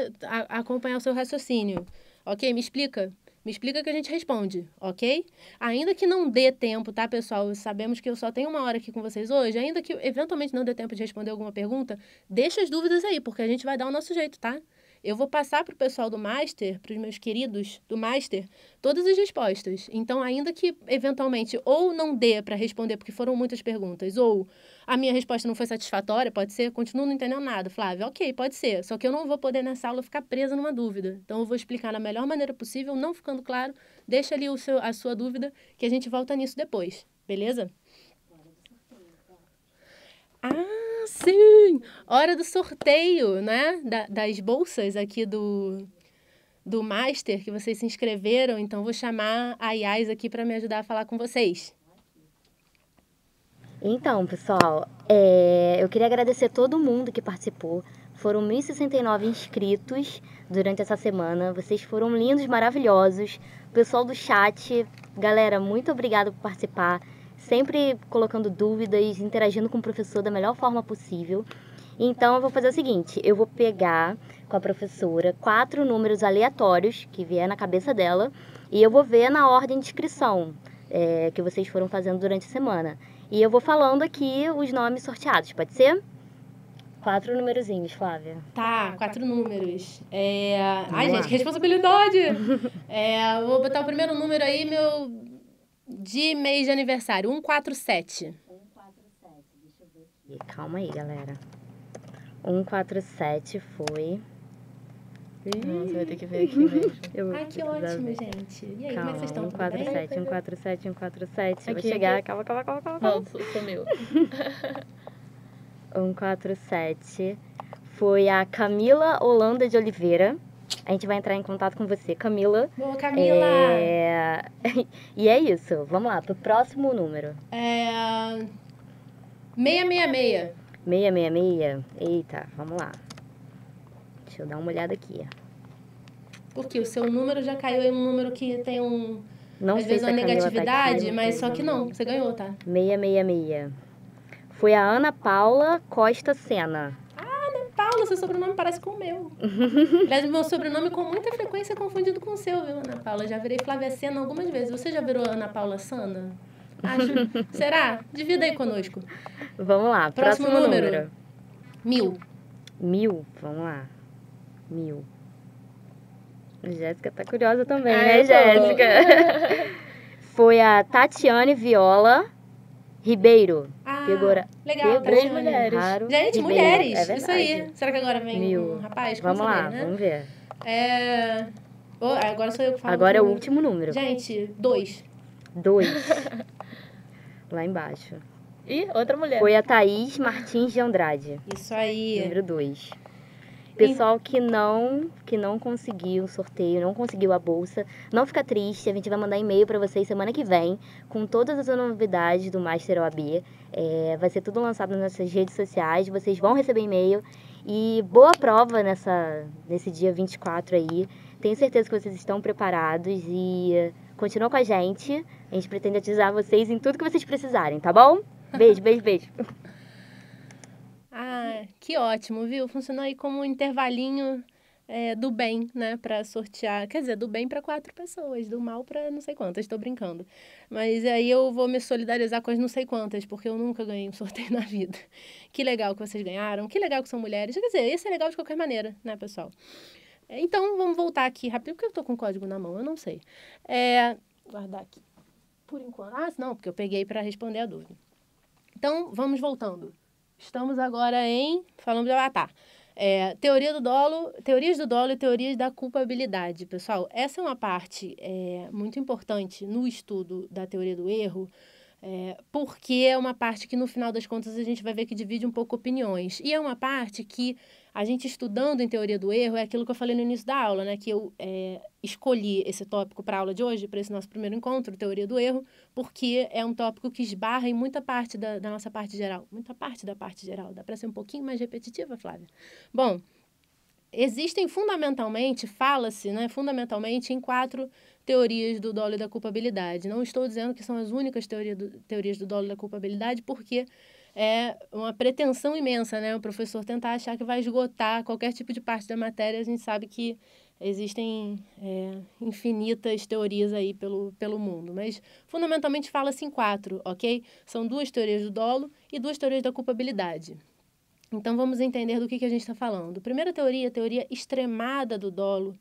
acompanhar o seu raciocínio. Ok, me explica. Me explica que a gente responde, ok? Ainda que não dê tempo, tá, pessoal? Sabemos que eu só tenho uma hora aqui com vocês hoje. Ainda que eventualmente não dê tempo de responder alguma pergunta, deixa as dúvidas aí, porque a gente vai dar o nosso jeito, tá? eu vou passar para o pessoal do Master, para os meus queridos do Master, todas as respostas. Então, ainda que eventualmente ou não dê para responder, porque foram muitas perguntas, ou a minha resposta não foi satisfatória, pode ser, continuo não entendendo nada. Flávio, ok, pode ser. Só que eu não vou poder nessa aula ficar presa numa dúvida. Então, eu vou explicar da melhor maneira possível, não ficando claro. Deixa ali o seu, a sua dúvida, que a gente volta nisso depois, beleza? Ah! sim! Hora do sorteio, né? Da, das bolsas aqui do, do Master que vocês se inscreveram. Então, vou chamar a Iais aqui para me ajudar a falar com vocês. Então, pessoal, é, eu queria agradecer todo mundo que participou. Foram 1.069 inscritos durante essa semana. Vocês foram lindos, maravilhosos. Pessoal do chat, galera, muito obrigado por participar sempre colocando dúvidas, interagindo com o professor da melhor forma possível. Então eu vou fazer o seguinte: eu vou pegar com a professora quatro números aleatórios que vier na cabeça dela e eu vou ver na ordem de inscrição é, que vocês foram fazendo durante a semana. E eu vou falando aqui os nomes sorteados, pode ser? Quatro numerozinhos, Flávia. Tá, quatro números. É... Ai, gente, que responsabilidade! é, vou botar o primeiro número aí, meu de mês de aniversário? 147. 147, deixa eu ver aqui. calma aí, galera. 147 foi. Não, você vai ter que ver aqui mesmo. Ai, que ótimo, ver. gente. E aí, calma, como é que vocês estão? 147, 147, 147. Aqui, Vou chegar. Aqui. Calma, calma, calma, calma. Não, sumiu. 147 foi a Camila Holanda de Oliveira a gente vai entrar em contato com você, Camila. Boa, Camila! É... e é isso, vamos lá, pro próximo número. É... 666. 666? Eita, vamos lá. Deixa eu dar uma olhada aqui. Porque o seu número já caiu em um número que tem um... Não às vezes uma negatividade, tá aqui, mas só que não, tá. você ganhou, tá? 666. Foi a Ana Paula Costa Sena. Paula, seu sobrenome parece com o meu. Aliás, meu sobrenome com muita frequência é confundido com o seu, viu, Ana Paula? Já virei Flávia Sena algumas vezes. Você já virou Ana Paula Sana? Acho. Será? Divida aí conosco. Vamos lá. Próximo, próximo número. número. Mil. Mil? Vamos lá. Mil. Jéssica tá curiosa também, ah, né, Jéssica? Foi a Tatiane Viola Ribeiro. Pegora... Legal, pegou tá mulheres. Raro Gente, mulheres. É isso aí. Será que agora vem Mil. um rapaz? Vamos lá, né? vamos ver. É... Oh, agora sou eu que falo. Agora é o último número. Gente, dois. Dois. lá embaixo. Ih, outra mulher. Foi a Thaís Martins de Andrade. Isso aí. Número dois pessoal que não que não conseguiu o sorteio, não conseguiu a bolsa, não fica triste, a gente vai mandar e-mail para vocês semana que vem com todas as novidades do Master OAB. É, vai ser tudo lançado nas nossas redes sociais, vocês vão receber e-mail e boa prova nessa nesse dia 24 aí. Tenho certeza que vocês estão preparados e eh, continua com a gente. A gente pretende ativar vocês em tudo que vocês precisarem, tá bom? Beijo, beijo, beijo. Ah, uhum. é. que ótimo, viu? Funcionou aí como um intervalinho é, do bem, né, para sortear. Quer dizer, do bem para quatro pessoas, do mal para não sei quantas, estou brincando. Mas aí eu vou me solidarizar com as não sei quantas, porque eu nunca ganhei um sorteio na vida. Que legal que vocês ganharam, que legal que são mulheres. Quer dizer, esse é legal de qualquer maneira, né, pessoal? É, então, vamos voltar aqui rápido, porque eu estou com o código na mão, eu não sei. É, guardar aqui por enquanto. Ah, não, porque eu peguei para responder a dúvida. Então, vamos voltando. Estamos agora em. Falamos de. Ah, Avatar tá. É, teoria do dolo, teorias do dolo e teorias da culpabilidade. Pessoal, essa é uma parte é, muito importante no estudo da teoria do erro, é, porque é uma parte que, no final das contas, a gente vai ver que divide um pouco opiniões. E é uma parte que a gente estudando em teoria do erro é aquilo que eu falei no início da aula, né? Que eu é, escolhi esse tópico para a aula de hoje, para esse nosso primeiro encontro, teoria do erro, porque é um tópico que esbarra em muita parte da, da nossa parte geral. Muita parte da parte geral. Dá para ser um pouquinho mais repetitiva, Flávia? Bom, existem fundamentalmente, fala-se, né? Fundamentalmente em quatro teorias do dolo e da culpabilidade. Não estou dizendo que são as únicas teoria do, teorias do dolo e da culpabilidade, porque é uma pretensão imensa, né? O professor tentar achar que vai esgotar qualquer tipo de parte da matéria, a gente sabe que existem é, infinitas teorias aí pelo, pelo mundo, mas fundamentalmente fala-se em quatro, ok? São duas teorias do dolo e duas teorias da culpabilidade. Então vamos entender do que, que a gente está falando. A primeira teoria, a teoria extremada do dolo,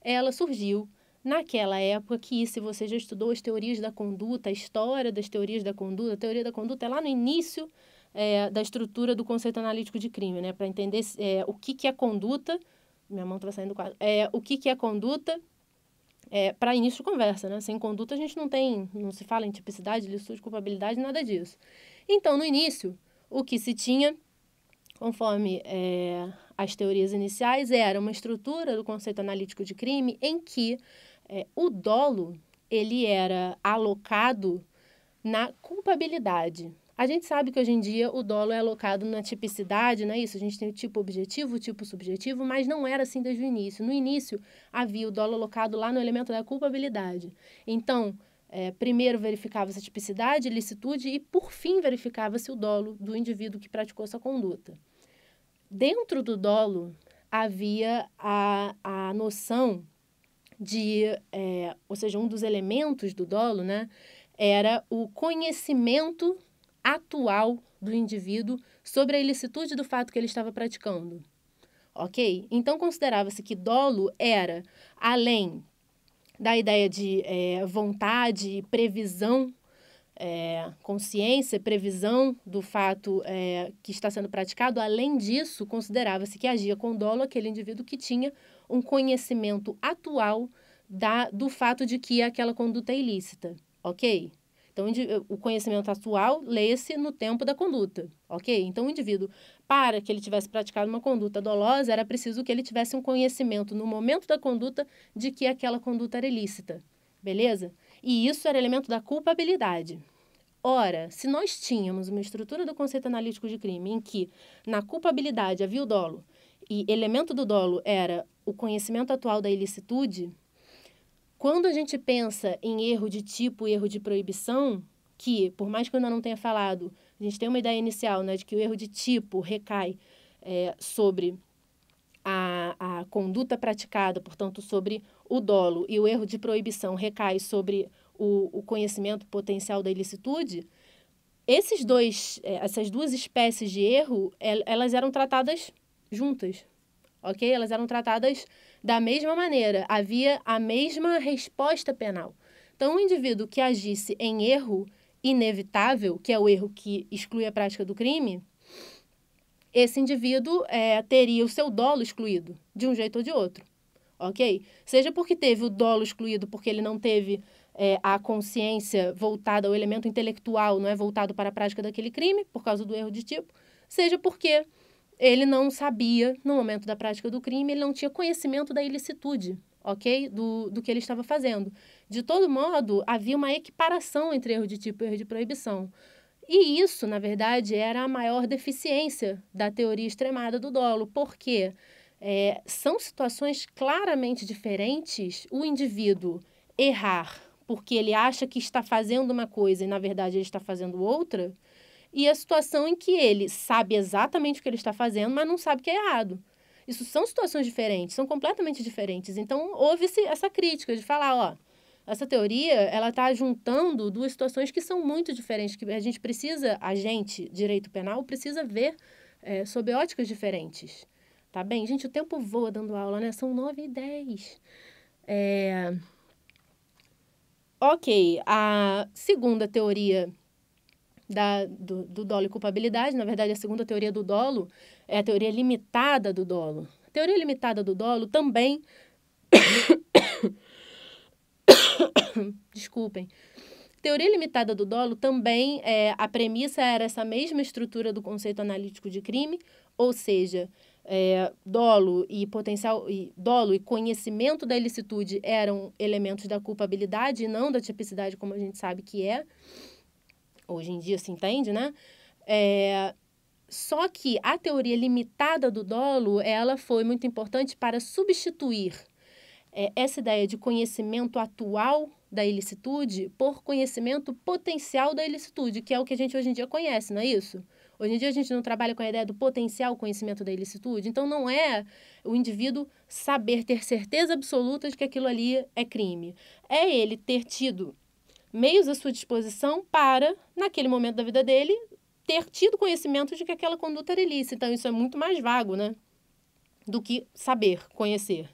ela surgiu naquela época que, se você já estudou as teorias da conduta, a história das teorias da conduta, a teoria da conduta é lá no início é, da estrutura do conceito analítico de crime, né? Para entender é, o que, que é conduta. Minha mão estava saindo do quadro. É, o que, que é conduta é, para início de conversa, né? Sem conduta a gente não tem, não se fala em tipicidade, lição de culpabilidade, nada disso. Então, no início, o que se tinha, conforme é, as teorias iniciais, era uma estrutura do conceito analítico de crime em que é, o dolo ele era alocado na culpabilidade. A gente sabe que hoje em dia o dolo é alocado na tipicidade, não é isso? A gente tem o tipo objetivo, o tipo subjetivo, mas não era assim desde o início. No início, havia o dolo alocado lá no elemento da culpabilidade. Então, é, primeiro verificava-se a tipicidade, licitude e, por fim, verificava-se o dolo do indivíduo que praticou essa conduta. Dentro do dolo, havia a, a noção de, é, ou seja, um dos elementos do dolo, né, era o conhecimento atual do indivíduo sobre a ilicitude do fato que ele estava praticando. Ok? Então, considerava-se que dolo era, além da ideia de é, vontade, previsão, é, consciência, previsão do fato é, que está sendo praticado, além disso, considerava-se que agia com dolo aquele indivíduo que tinha um conhecimento atual da, do fato de que aquela conduta é ilícita. Ok? Então, eh, o conhecimento atual lê-se no tempo da conduta, ok? Então, o indivíduo, para que ele tivesse praticado uma conduta dolosa, era preciso que ele tivesse um conhecimento no momento da conduta de que aquela conduta era ilícita, beleza? E isso era elemento da culpabilidade. Ora, se nós tínhamos uma estrutura do conceito analítico de crime em que na culpabilidade havia o dolo e elemento do dolo era o conhecimento atual da ilicitude, quando a gente pensa em erro de tipo, erro de proibição, que, por mais que eu ainda não tenha falado, a gente tem uma ideia inicial né, de que o erro de tipo recai é, sobre a, a conduta praticada, portanto, sobre o dolo, e o erro de proibição recai sobre o, o conhecimento potencial da ilicitude, esses dois, é, essas duas espécies de erro, elas eram tratadas juntas, ok? Elas eram tratadas da mesma maneira, havia a mesma resposta penal. Então, um indivíduo que agisse em erro inevitável, que é o erro que exclui a prática do crime, esse indivíduo é, teria o seu dolo excluído, de um jeito ou de outro. Ok? Seja porque teve o dolo excluído, porque ele não teve é, a consciência voltada ao elemento intelectual, não é voltado para a prática daquele crime, por causa do erro de tipo, seja porque ele não sabia, no momento da prática do crime, ele não tinha conhecimento da ilicitude, ok? Do, do que ele estava fazendo. De todo modo, havia uma equiparação entre erro de tipo e erro de proibição. E isso, na verdade, era a maior deficiência da teoria extremada do dolo, porque é, são situações claramente diferentes o indivíduo errar porque ele acha que está fazendo uma coisa e, na verdade, ele está fazendo outra e a situação em que ele sabe exatamente o que ele está fazendo, mas não sabe que é errado. Isso são situações diferentes, são completamente diferentes. Então, houve-se essa crítica de falar, ó, essa teoria, ela está juntando duas situações que são muito diferentes, que a gente precisa, a gente, direito penal, precisa ver é, sob óticas diferentes. Tá bem? Gente, o tempo voa dando aula, né? São nove e dez. É... Ok, a segunda teoria da, do, do dolo e culpabilidade. Na verdade, a segunda teoria do dolo é a teoria limitada do dolo. A teoria limitada do dolo também. Desculpem. Teoria limitada do dolo também é, a premissa era essa mesma estrutura do conceito analítico de crime, ou seja, é, dolo e potencial e dolo e conhecimento da ilicitude eram elementos da culpabilidade e não da tipicidade como a gente sabe que é hoje em dia se entende, né? É, só que a teoria limitada do dolo, ela foi muito importante para substituir é, essa ideia de conhecimento atual da ilicitude por conhecimento potencial da ilicitude, que é o que a gente hoje em dia conhece, não é isso? Hoje em dia a gente não trabalha com a ideia do potencial conhecimento da ilicitude, então não é o indivíduo saber ter certeza absoluta de que aquilo ali é crime. É ele ter tido meios à sua disposição para, naquele momento da vida dele, ter tido conhecimento de que aquela conduta era ilícita. Então, isso é muito mais vago, né? Do que saber, conhecer.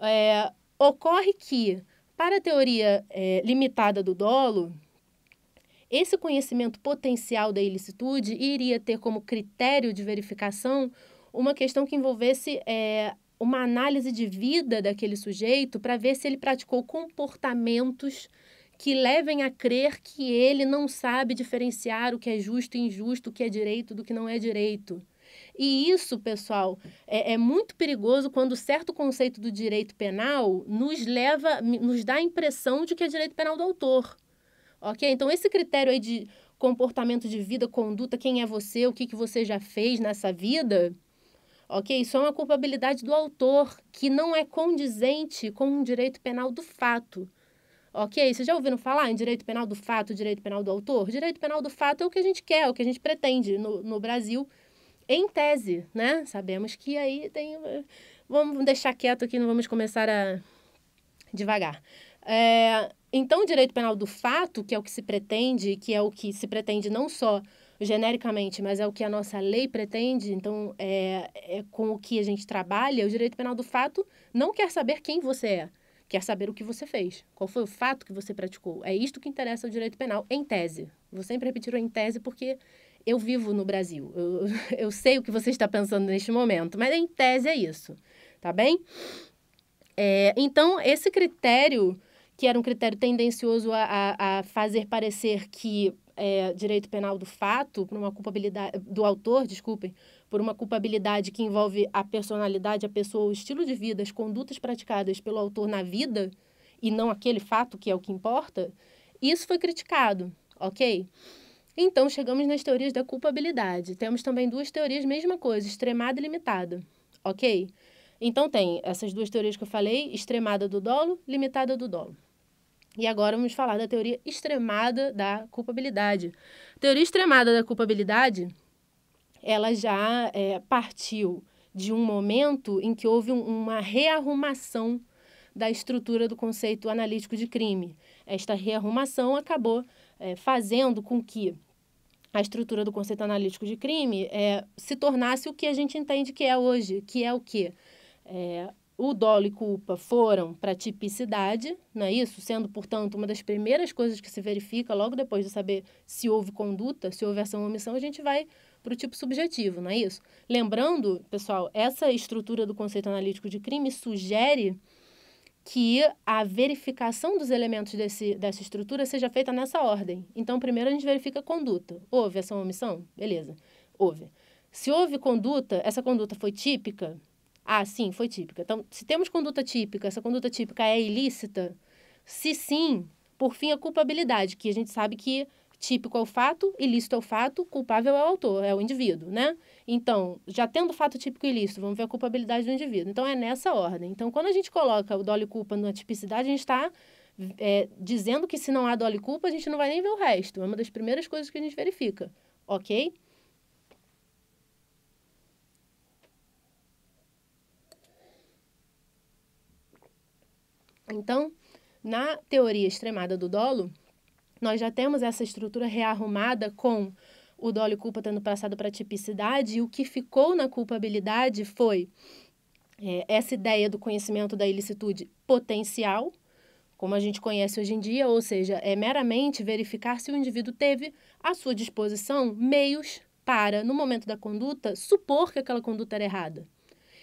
É, ocorre que, para a teoria é, limitada do dolo, esse conhecimento potencial da ilicitude iria ter como critério de verificação uma questão que envolvesse é, uma análise de vida daquele sujeito para ver se ele praticou comportamentos que levem a crer que ele não sabe diferenciar o que é justo e injusto, o que é direito do que não é direito. E isso, pessoal, é, é, muito perigoso quando certo conceito do direito penal nos leva, nos dá a impressão de que é direito penal do autor. Ok? Então, esse critério aí de comportamento de vida, conduta, quem é você, o que, que você já fez nessa vida, ok? Isso é uma culpabilidade do autor, que não é condizente com o um direito penal do fato. Ok? Vocês já ouviram falar em direito penal do fato, direito penal do autor? Direito penal do fato é o que a gente quer, é o que a gente pretende no, no Brasil, em tese, né? Sabemos que aí tem. Vamos deixar quieto aqui, não vamos começar a devagar. É, então, o direito penal do fato, que é o que se pretende, que é o que se pretende não só genericamente, mas é o que a nossa lei pretende, então é, é com o que a gente trabalha, o direito penal do fato não quer saber quem você é quer saber o que você fez, qual foi o fato que você praticou. É isto que interessa ao direito penal, em tese. Vou sempre repetir o em tese porque eu vivo no Brasil, eu, eu sei o que você está pensando neste momento, mas em tese é isso, tá bem? É, então, esse critério, que era um critério tendencioso a, a, a fazer parecer que é, direito penal do fato, para uma culpabilidade do autor, desculpem, por uma culpabilidade que envolve a personalidade, a pessoa, o estilo de vida, as condutas praticadas pelo autor na vida e não aquele fato que é o que importa, isso foi criticado, ok? Então chegamos nas teorias da culpabilidade. Temos também duas teorias, mesma coisa, extremada e limitada, ok? Então tem essas duas teorias que eu falei, extremada do dolo, limitada do dolo. E agora vamos falar da teoria extremada da culpabilidade. teoria extremada da culpabilidade ela já é, partiu de um momento em que houve um, uma rearrumação da estrutura do conceito analítico de crime. Esta rearrumação acabou é, fazendo com que a estrutura do conceito analítico de crime é, se tornasse o que a gente entende que é hoje, que é o que É, o dolo e culpa foram para tipicidade, não é isso? Sendo, portanto, uma das primeiras coisas que se verifica logo depois de saber se houve conduta, se houve ação ou omissão, a gente vai para o tipo subjetivo, não é isso? Lembrando, pessoal, essa estrutura do conceito analítico de crime sugere que a verificação dos elementos desse, dessa estrutura seja feita nessa ordem. Então, primeiro a gente verifica a conduta. Houve essa omissão? Beleza, houve. Se houve conduta, essa conduta foi típica? Ah, sim, foi típica. Então, se temos conduta típica, essa conduta típica é ilícita? Se sim, por fim, a culpabilidade, que a gente sabe que típico é o fato, ilícito é o fato, culpável é o autor, é o indivíduo, né? Então, já tendo fato típico e ilícito, vamos ver a culpabilidade do indivíduo. Então, é nessa ordem. Então, quando a gente coloca o dolo e culpa na tipicidade, a gente está é, dizendo que se não há dolo e culpa, a gente não vai nem ver o resto. É uma das primeiras coisas que a gente verifica, ok? Então, na teoria extremada do dolo, nós já temos essa estrutura rearrumada com o dolo e culpa tendo passado para a tipicidade, e o que ficou na culpabilidade foi é, essa ideia do conhecimento da ilicitude potencial, como a gente conhece hoje em dia, ou seja, é meramente verificar se o indivíduo teve à sua disposição meios para, no momento da conduta, supor que aquela conduta era errada.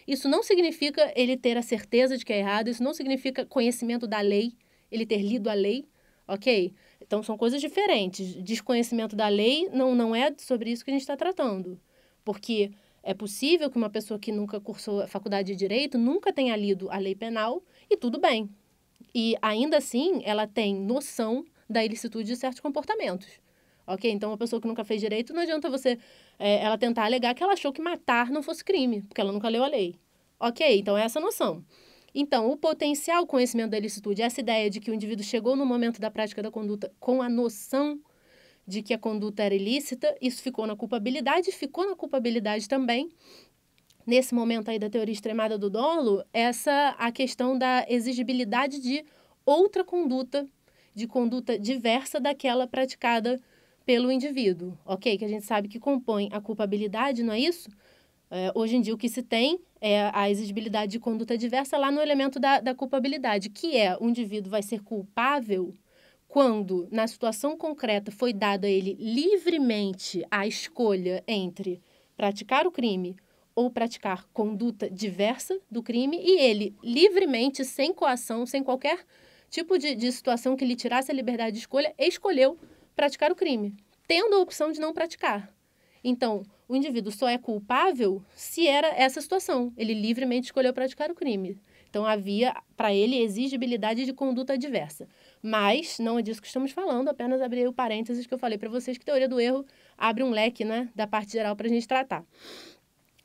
Isso não significa ele ter a certeza de que é errado, isso não significa conhecimento da lei, ele ter lido a lei, ok? Então são coisas diferentes. Desconhecimento da lei não, não é sobre isso que a gente está tratando. Porque é possível que uma pessoa que nunca cursou a faculdade de direito nunca tenha lido a lei penal e tudo bem. E ainda assim, ela tem noção da ilicitude de certos comportamentos. Ok? Então, uma pessoa que nunca fez direito, não adianta você é, ela tentar alegar que ela achou que matar não fosse crime, porque ela nunca leu a lei. Ok? Então, é essa noção. Então, o potencial conhecimento da ilicitude, essa ideia de que o indivíduo chegou no momento da prática da conduta com a noção de que a conduta era ilícita, isso ficou na culpabilidade, ficou na culpabilidade também. Nesse momento aí da teoria extremada do dolo, essa a questão da exigibilidade de outra conduta, de conduta diversa daquela praticada pelo indivíduo, ok? Que a gente sabe que compõe a culpabilidade, não é isso? É, hoje em dia o que se tem é, a exigibilidade de conduta diversa lá no elemento da, da culpabilidade, que é o indivíduo vai ser culpável quando, na situação concreta, foi dada a ele livremente a escolha entre praticar o crime ou praticar conduta diversa do crime e ele livremente, sem coação, sem qualquer tipo de, de situação que lhe tirasse a liberdade de escolha, escolheu praticar o crime, tendo a opção de não praticar. Então, o indivíduo só é culpável se era essa situação. Ele livremente escolheu praticar o crime. Então, havia, para ele, exigibilidade de conduta adversa. Mas não é disso que estamos falando, apenas abri o parênteses que eu falei para vocês que teoria do erro abre um leque né, da parte geral para a gente tratar.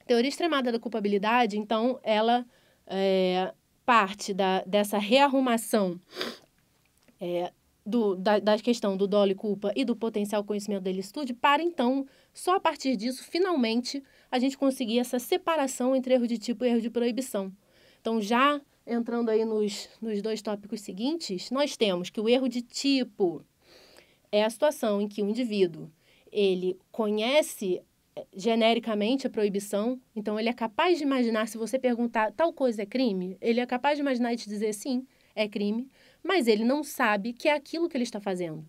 Teoria extremada da culpabilidade, então, ela é, parte da, dessa rearrumação é, do, da, da, questão do dolo e culpa e do potencial conhecimento da ilicitude para então, só a partir disso, finalmente, a gente conseguir essa separação entre erro de tipo e erro de proibição. Então, já entrando aí nos, nos dois tópicos seguintes, nós temos que o erro de tipo é a situação em que o indivíduo ele conhece eh, genericamente a proibição, então ele é capaz de imaginar, se você perguntar tal coisa é crime, ele é capaz de imaginar e te dizer sim, é crime, mas ele não sabe que é aquilo que ele está fazendo.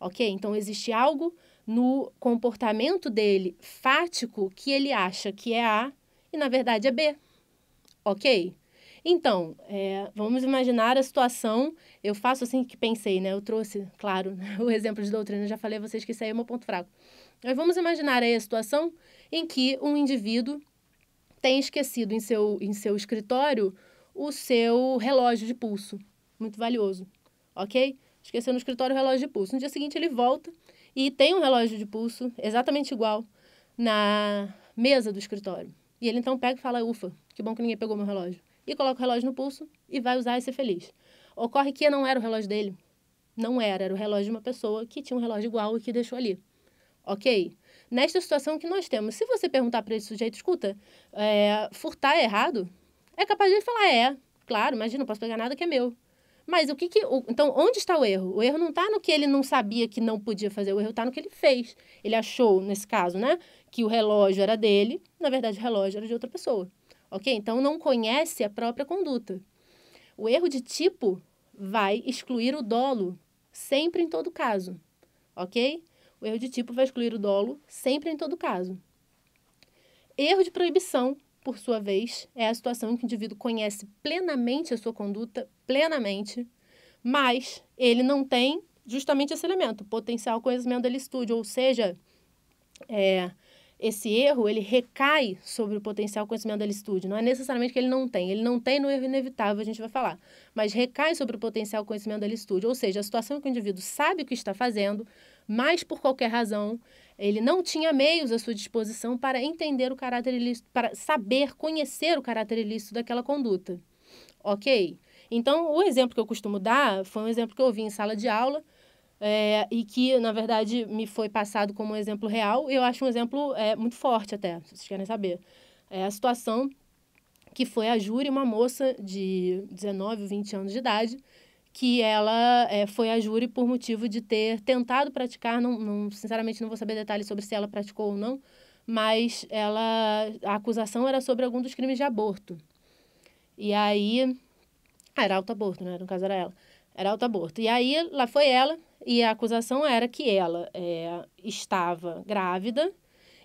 Ok? Então, existe algo no comportamento dele fático que ele acha que é A e na verdade é B. Ok? Então, é, vamos imaginar a situação. Eu faço assim que pensei, né? Eu trouxe, claro, o exemplo de doutrina. Eu já falei a vocês que isso aí é meu ponto fraco. Mas vamos imaginar aí a situação em que um indivíduo tem esquecido em seu, em seu escritório o seu relógio de pulso muito valioso, ok? Esqueceu no escritório o relógio de pulso. No dia seguinte ele volta e tem um relógio de pulso exatamente igual na mesa do escritório. E ele então pega e fala: ufa, que bom que ninguém pegou meu relógio. E coloca o relógio no pulso e vai usar e ser feliz. Ocorre que não era o relógio dele. Não era, era o relógio de uma pessoa que tinha um relógio igual e que deixou ali. Ok? Nesta situação que nós temos, se você perguntar para esse sujeito, escuta, é, furtar é errado? É capaz de ele falar: é, claro, imagina, não posso pegar nada que é meu. Mas o que, que o, então onde está o erro? O erro não está no que ele não sabia que não podia fazer, o erro está no que ele fez. Ele achou, nesse caso, né, que o relógio era dele, na verdade o relógio era de outra pessoa. OK? Então não conhece a própria conduta. O erro de tipo vai excluir o dolo sempre em todo caso. OK? O erro de tipo vai excluir o dolo sempre em todo caso. Erro de proibição, por sua vez, é a situação em que o indivíduo conhece plenamente a sua conduta plenamente, mas ele não tem justamente esse elemento, potencial conhecimento dele estude, ou seja, é, esse erro ele recai sobre o potencial conhecimento dele estude. Não é necessariamente que ele não tem, ele não tem no erro inevitável, a gente vai falar, mas recai sobre o potencial conhecimento dele estude, ou seja, a situação que o indivíduo sabe o que está fazendo, mas por qualquer razão ele não tinha meios à sua disposição para entender o caráter ilícito, para saber conhecer o caráter ilícito daquela conduta. Ok? Então, o exemplo que eu costumo dar foi um exemplo que eu vi em sala de aula é, e que, na verdade, me foi passado como um exemplo real. E eu acho um exemplo é, muito forte até, se vocês querem saber. É a situação que foi a júri, uma moça de 19, 20 anos de idade, que ela é, foi a júri por motivo de ter tentado praticar, não, não, sinceramente não vou saber detalhes sobre se ela praticou ou não, mas ela, a acusação era sobre algum dos crimes de aborto. E aí ah, era autoaborto, né? No caso era ela. Era autoaborto. aborto. E aí lá foi ela, e a acusação era que ela é, estava grávida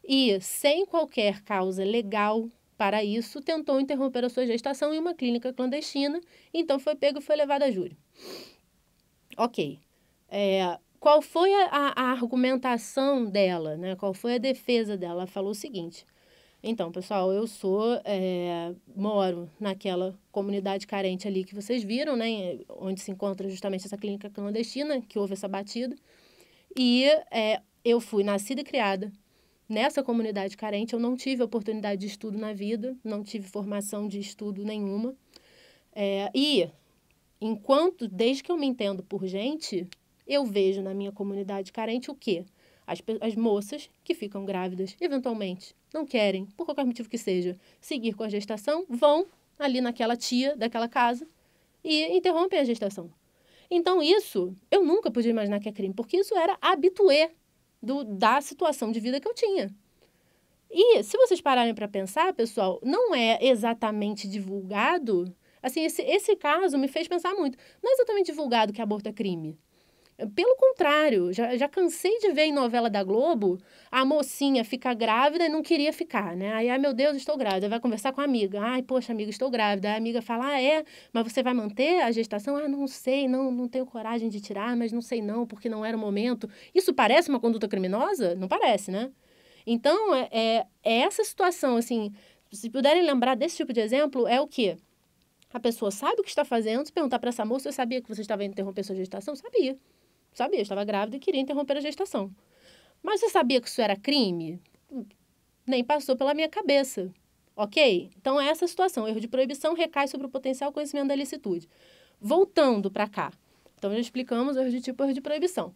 e, sem qualquer causa legal para isso, tentou interromper a sua gestação em uma clínica clandestina. Então foi pego e foi levado a júri. Ok. É, qual foi a, a, argumentação dela, né? Qual foi a defesa dela? Ela falou o seguinte: então, pessoal, eu sou, é, moro naquela comunidade carente ali que vocês viram, né? Onde se encontra justamente essa clínica clandestina, que houve essa batida. E é, eu fui nascida e criada nessa comunidade carente. Eu não tive oportunidade de estudo na vida, não tive formação de estudo nenhuma. É, e, enquanto, desde que eu me entendo por gente, eu vejo na minha comunidade carente o quê? As, as moças que ficam grávidas, eventualmente não querem, por qualquer motivo que seja, seguir com a gestação, vão ali naquela tia daquela casa e interrompem a gestação. Então, isso eu nunca podia imaginar que é crime, porque isso era habitué do, da situação de vida que eu tinha. E se vocês pararem para pensar, pessoal, não é exatamente divulgado. Assim, esse, esse caso me fez pensar muito. Não é exatamente divulgado que aborto é crime. Pelo contrário, já, já cansei de ver em novela da Globo a mocinha fica grávida e não queria ficar, né? Aí, ah meu Deus, estou grávida. Vai conversar com a amiga. Ai, poxa, amiga, estou grávida. Aí a amiga fala, ah, é, mas você vai manter a gestação? Ah, não sei, não, não tenho coragem de tirar, mas não sei não, porque não era o momento. Isso parece uma conduta criminosa? Não parece, né? Então, é, é, é essa situação, assim, se puderem lembrar desse tipo de exemplo, é o quê? A pessoa sabe o que está fazendo, se perguntar para essa moça, eu sabia que você estava interrompendo sua gestação? Sabia. Sabia, eu estava grávida e queria interromper a gestação. Mas você sabia que isso era crime? Nem passou pela minha cabeça. Ok? Então, é essa situação. erro de proibição recai sobre o potencial conhecimento da licitude. Voltando para cá. Então, já explicamos erro de tipo erro de proibição.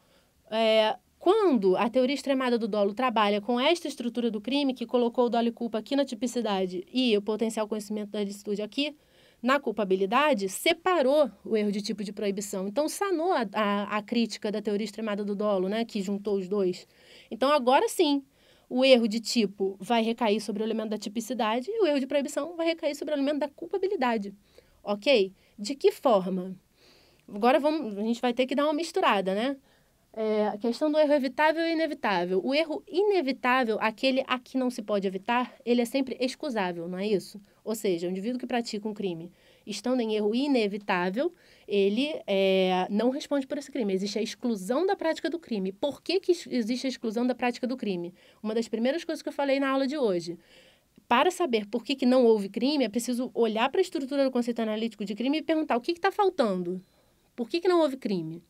É, quando a teoria extremada do dolo trabalha com esta estrutura do crime, que colocou o dolo e culpa aqui na tipicidade e o potencial conhecimento da licitude aqui, na culpabilidade, separou o erro de tipo de proibição. Então, sanou a, a, a crítica da teoria extremada do dolo, né, que juntou os dois. Então, agora sim, o erro de tipo vai recair sobre o elemento da tipicidade e o erro de proibição vai recair sobre o elemento da culpabilidade. Ok? De que forma? Agora vamos, a gente vai ter que dar uma misturada, né? É, a questão do erro evitável e inevitável. O erro inevitável, aquele a que não se pode evitar, ele é sempre excusável, não é isso? Ou seja, um indivíduo que pratica um crime estando em erro inevitável, ele é, não responde por esse crime. Existe a exclusão da prática do crime. Por que, que existe a exclusão da prática do crime? Uma das primeiras coisas que eu falei na aula de hoje para saber por que, que não houve crime, é preciso olhar para a estrutura do conceito analítico de crime e perguntar o que está faltando. Por que, que não houve crime?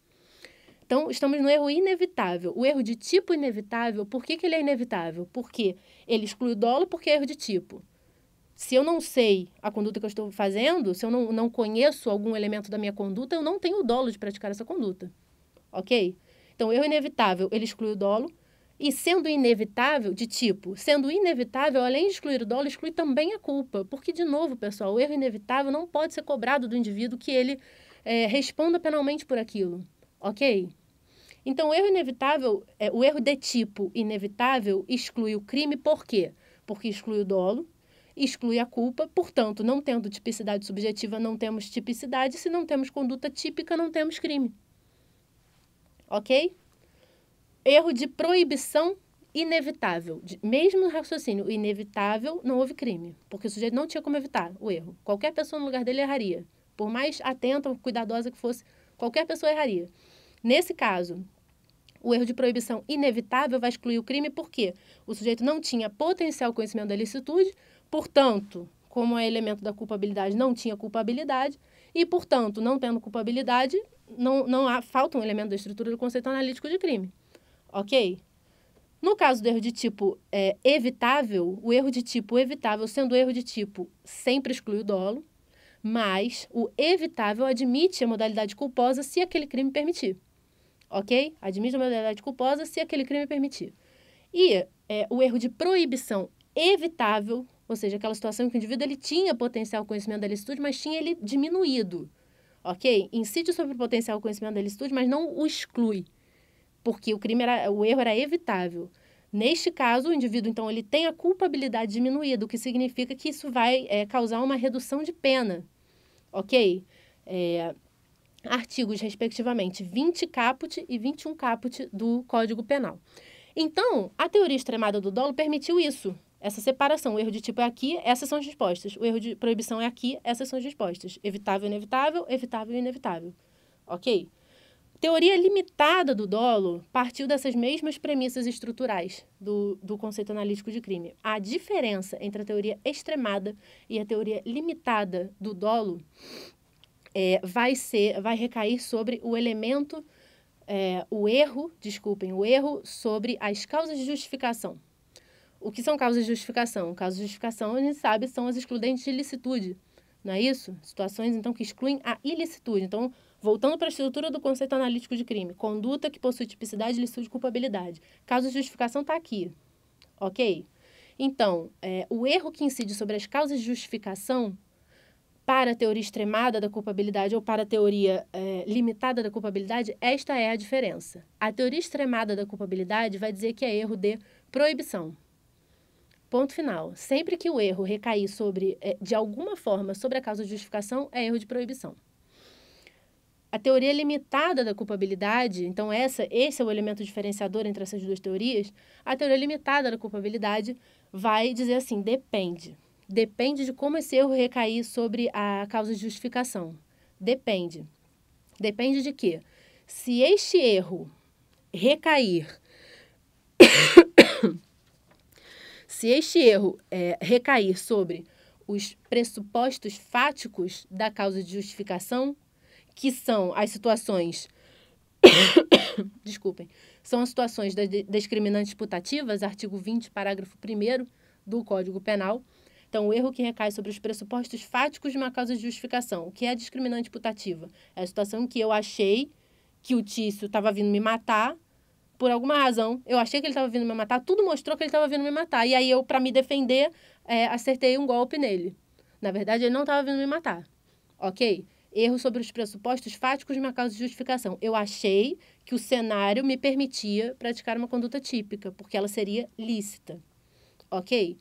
Então, estamos no erro inevitável. O erro de tipo inevitável, por que, que ele é inevitável? Porque ele exclui o dolo porque é erro de tipo se eu não sei a conduta que eu estou fazendo, se eu não, não conheço algum elemento da minha conduta, eu não tenho o dolo de praticar essa conduta. Ok? Então, eu inevitável, ele exclui o dolo. E sendo inevitável, de tipo, sendo inevitável, além de excluir o dolo, exclui também a culpa. Porque, de novo, pessoal, o erro inevitável não pode ser cobrado do indivíduo que ele é, responda penalmente por aquilo. Ok? Então, o erro inevitável, é, o erro de tipo inevitável exclui o crime por quê? Porque exclui o dolo, exclui a culpa, portanto, não tendo tipicidade subjetiva, não temos tipicidade, se não temos conduta típica, não temos crime. Ok? Erro de proibição inevitável. mesmo no raciocínio inevitável, não houve crime, porque o sujeito não tinha como evitar o erro. Qualquer pessoa no lugar dele erraria. Por mais atenta ou cuidadosa que fosse, qualquer pessoa erraria. Nesse caso, o erro de proibição inevitável vai excluir o crime porque o sujeito não tinha potencial conhecimento da licitude, Portanto, como é elemento da culpabilidade, não tinha culpabilidade, e, portanto, não tendo culpabilidade, não, não há, falta um elemento da estrutura do conceito analítico de crime. Ok? No caso do erro de tipo é, evitável, o erro de tipo evitável, sendo o erro de tipo, sempre exclui o dolo, mas o evitável admite a modalidade culposa se aquele crime permitir. Ok? Admite a modalidade culposa se aquele crime permitir. E é, o erro de proibição evitável ou seja, aquela situação em que o indivíduo ele tinha potencial conhecimento da licitude, mas tinha ele diminuído. Ok? Incide sobre o potencial conhecimento da licitude, mas não o exclui, porque o crime era, o erro era evitável. Neste caso, o indivíduo, então, ele tem a culpabilidade diminuída, o que significa que isso vai é, causar uma redução de pena. Ok? É, artigos, respectivamente, 20 caput e 21 caput do Código Penal. Então, a teoria extremada do dolo permitiu isso, essa separação. O erro de tipo é aqui, essas são as respostas. O erro de proibição é aqui, essas são as respostas. Evitável, inevitável, evitável, inevitável. Ok? Teoria limitada do dolo partiu dessas mesmas premissas estruturais do, do conceito analítico de crime. A diferença entre a teoria extremada e a teoria limitada do dolo é, vai ser, vai recair sobre o elemento, é, o erro, desculpem, o erro sobre as causas de justificação o que são causas de justificação? Causas de justificação, a gente sabe, são as excludentes de ilicitude, não é isso? Situações, então, que excluem a ilicitude. Então, voltando para a estrutura do conceito analítico de crime, conduta que possui tipicidade, ilicitude e culpabilidade. Causas de justificação está aqui, ok? Então, é, o erro que incide sobre as causas de justificação para a teoria extremada da culpabilidade ou para a teoria é, limitada da culpabilidade, esta é a diferença. A teoria extremada da culpabilidade vai dizer que é erro de proibição. Ponto final. Sempre que o erro recair sobre, eh, de alguma forma sobre a causa de justificação, é erro de proibição. A teoria é limitada da culpabilidade, então essa, esse é o elemento diferenciador entre essas duas teorias, a teoria limitada da culpabilidade vai dizer assim, depende. Depende de como esse erro recair sobre a causa de justificação. Depende. Depende de quê? Se este erro recair se este erro é, recair sobre os pressupostos fáticos da causa de justificação, que são as situações. Desculpem. São as situações das discriminantes putativas, artigo 20, parágrafo 1 do Código Penal. Então, o erro que recai sobre os pressupostos fáticos de uma causa de justificação. O que é discriminante putativa? É a situação em que eu achei que o Tício estava vindo me matar por alguma razão, eu achei que ele estava vindo me matar, tudo mostrou que ele estava vindo me matar. E aí eu, para me defender, é, acertei um golpe nele. Na verdade, ele não estava vindo me matar. Ok? Erro sobre os pressupostos fáticos de uma causa de justificação. Eu achei que o cenário me permitia praticar uma conduta típica, porque ela seria lícita. Ok?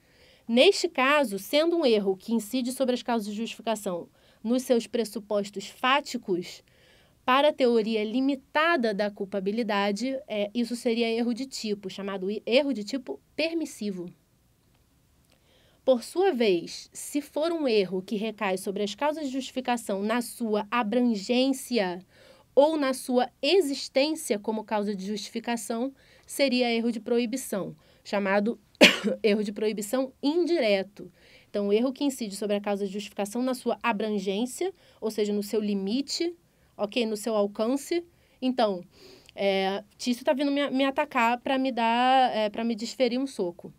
Neste caso, sendo um erro que incide sobre as causas de justificação nos seus pressupostos fáticos, para a teoria limitada da culpabilidade, é, isso seria erro de tipo, chamado erro de tipo permissivo. Por sua vez, se for um erro que recai sobre as causas de justificação na sua abrangência ou na sua existência como causa de justificação, seria erro de proibição, chamado erro de proibição indireto. Então, o erro que incide sobre a causa de justificação na sua abrangência, ou seja, no seu limite ok, no seu alcance. Então, é, Tício está vindo me, me atacar para me dar, é, para me desferir um soco.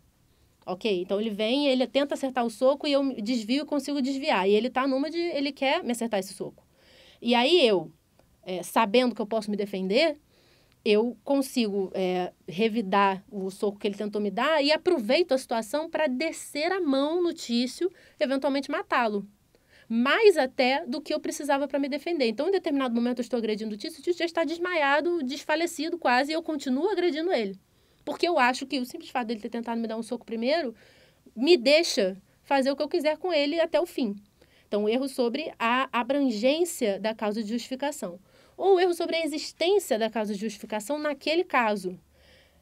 Ok, então ele vem, ele tenta acertar o soco e eu desvio e consigo desviar. E ele está numa de, ele quer me acertar esse soco. E aí eu, é, sabendo que eu posso me defender, eu consigo é, revidar o soco que ele tentou me dar e aproveito a situação para descer a mão no Tício, eventualmente matá-lo mais até do que eu precisava para me defender. Então, em determinado momento, eu estou agredindo o Tício, o Tício já está desmaiado, desfalecido quase, e eu continuo agredindo ele. Porque eu acho que o simples fato dele ter tentado me dar um soco primeiro me deixa fazer o que eu quiser com ele até o fim. Então, o erro sobre a abrangência da causa de justificação. Ou o erro sobre a existência da causa de justificação naquele caso.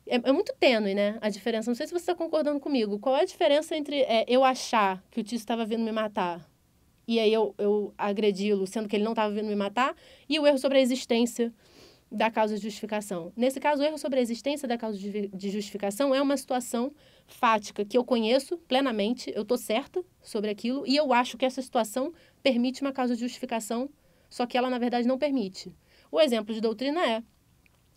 É, é muito tênue, né? A diferença. Não sei se você está concordando comigo. Qual é a diferença entre é, eu achar que o Tito estava vindo me matar e aí eu, eu agredi-lo, sendo que ele não estava vindo me matar, e o erro sobre a existência da causa de justificação. Nesse caso, o erro sobre a existência da causa de justificação é uma situação fática que eu conheço plenamente, eu estou certa sobre aquilo, e eu acho que essa situação permite uma causa de justificação, só que ela, na verdade, não permite. O exemplo de doutrina é,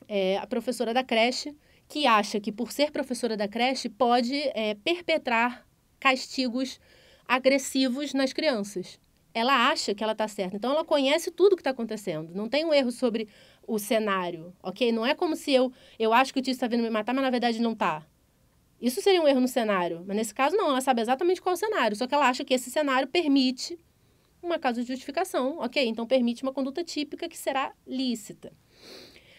é a professora da creche que acha que, por ser professora da creche, pode é, perpetrar castigos agressivos nas crianças. Ela acha que ela está certa, então ela conhece tudo o que está acontecendo. Não tem um erro sobre o cenário, ok? Não é como se eu, eu acho que o tio está vindo me matar, mas na verdade não está. Isso seria um erro no cenário, mas nesse caso não, ela sabe exatamente qual é cenário, só que ela acha que esse cenário permite uma causa de justificação, ok? Então permite uma conduta típica que será lícita.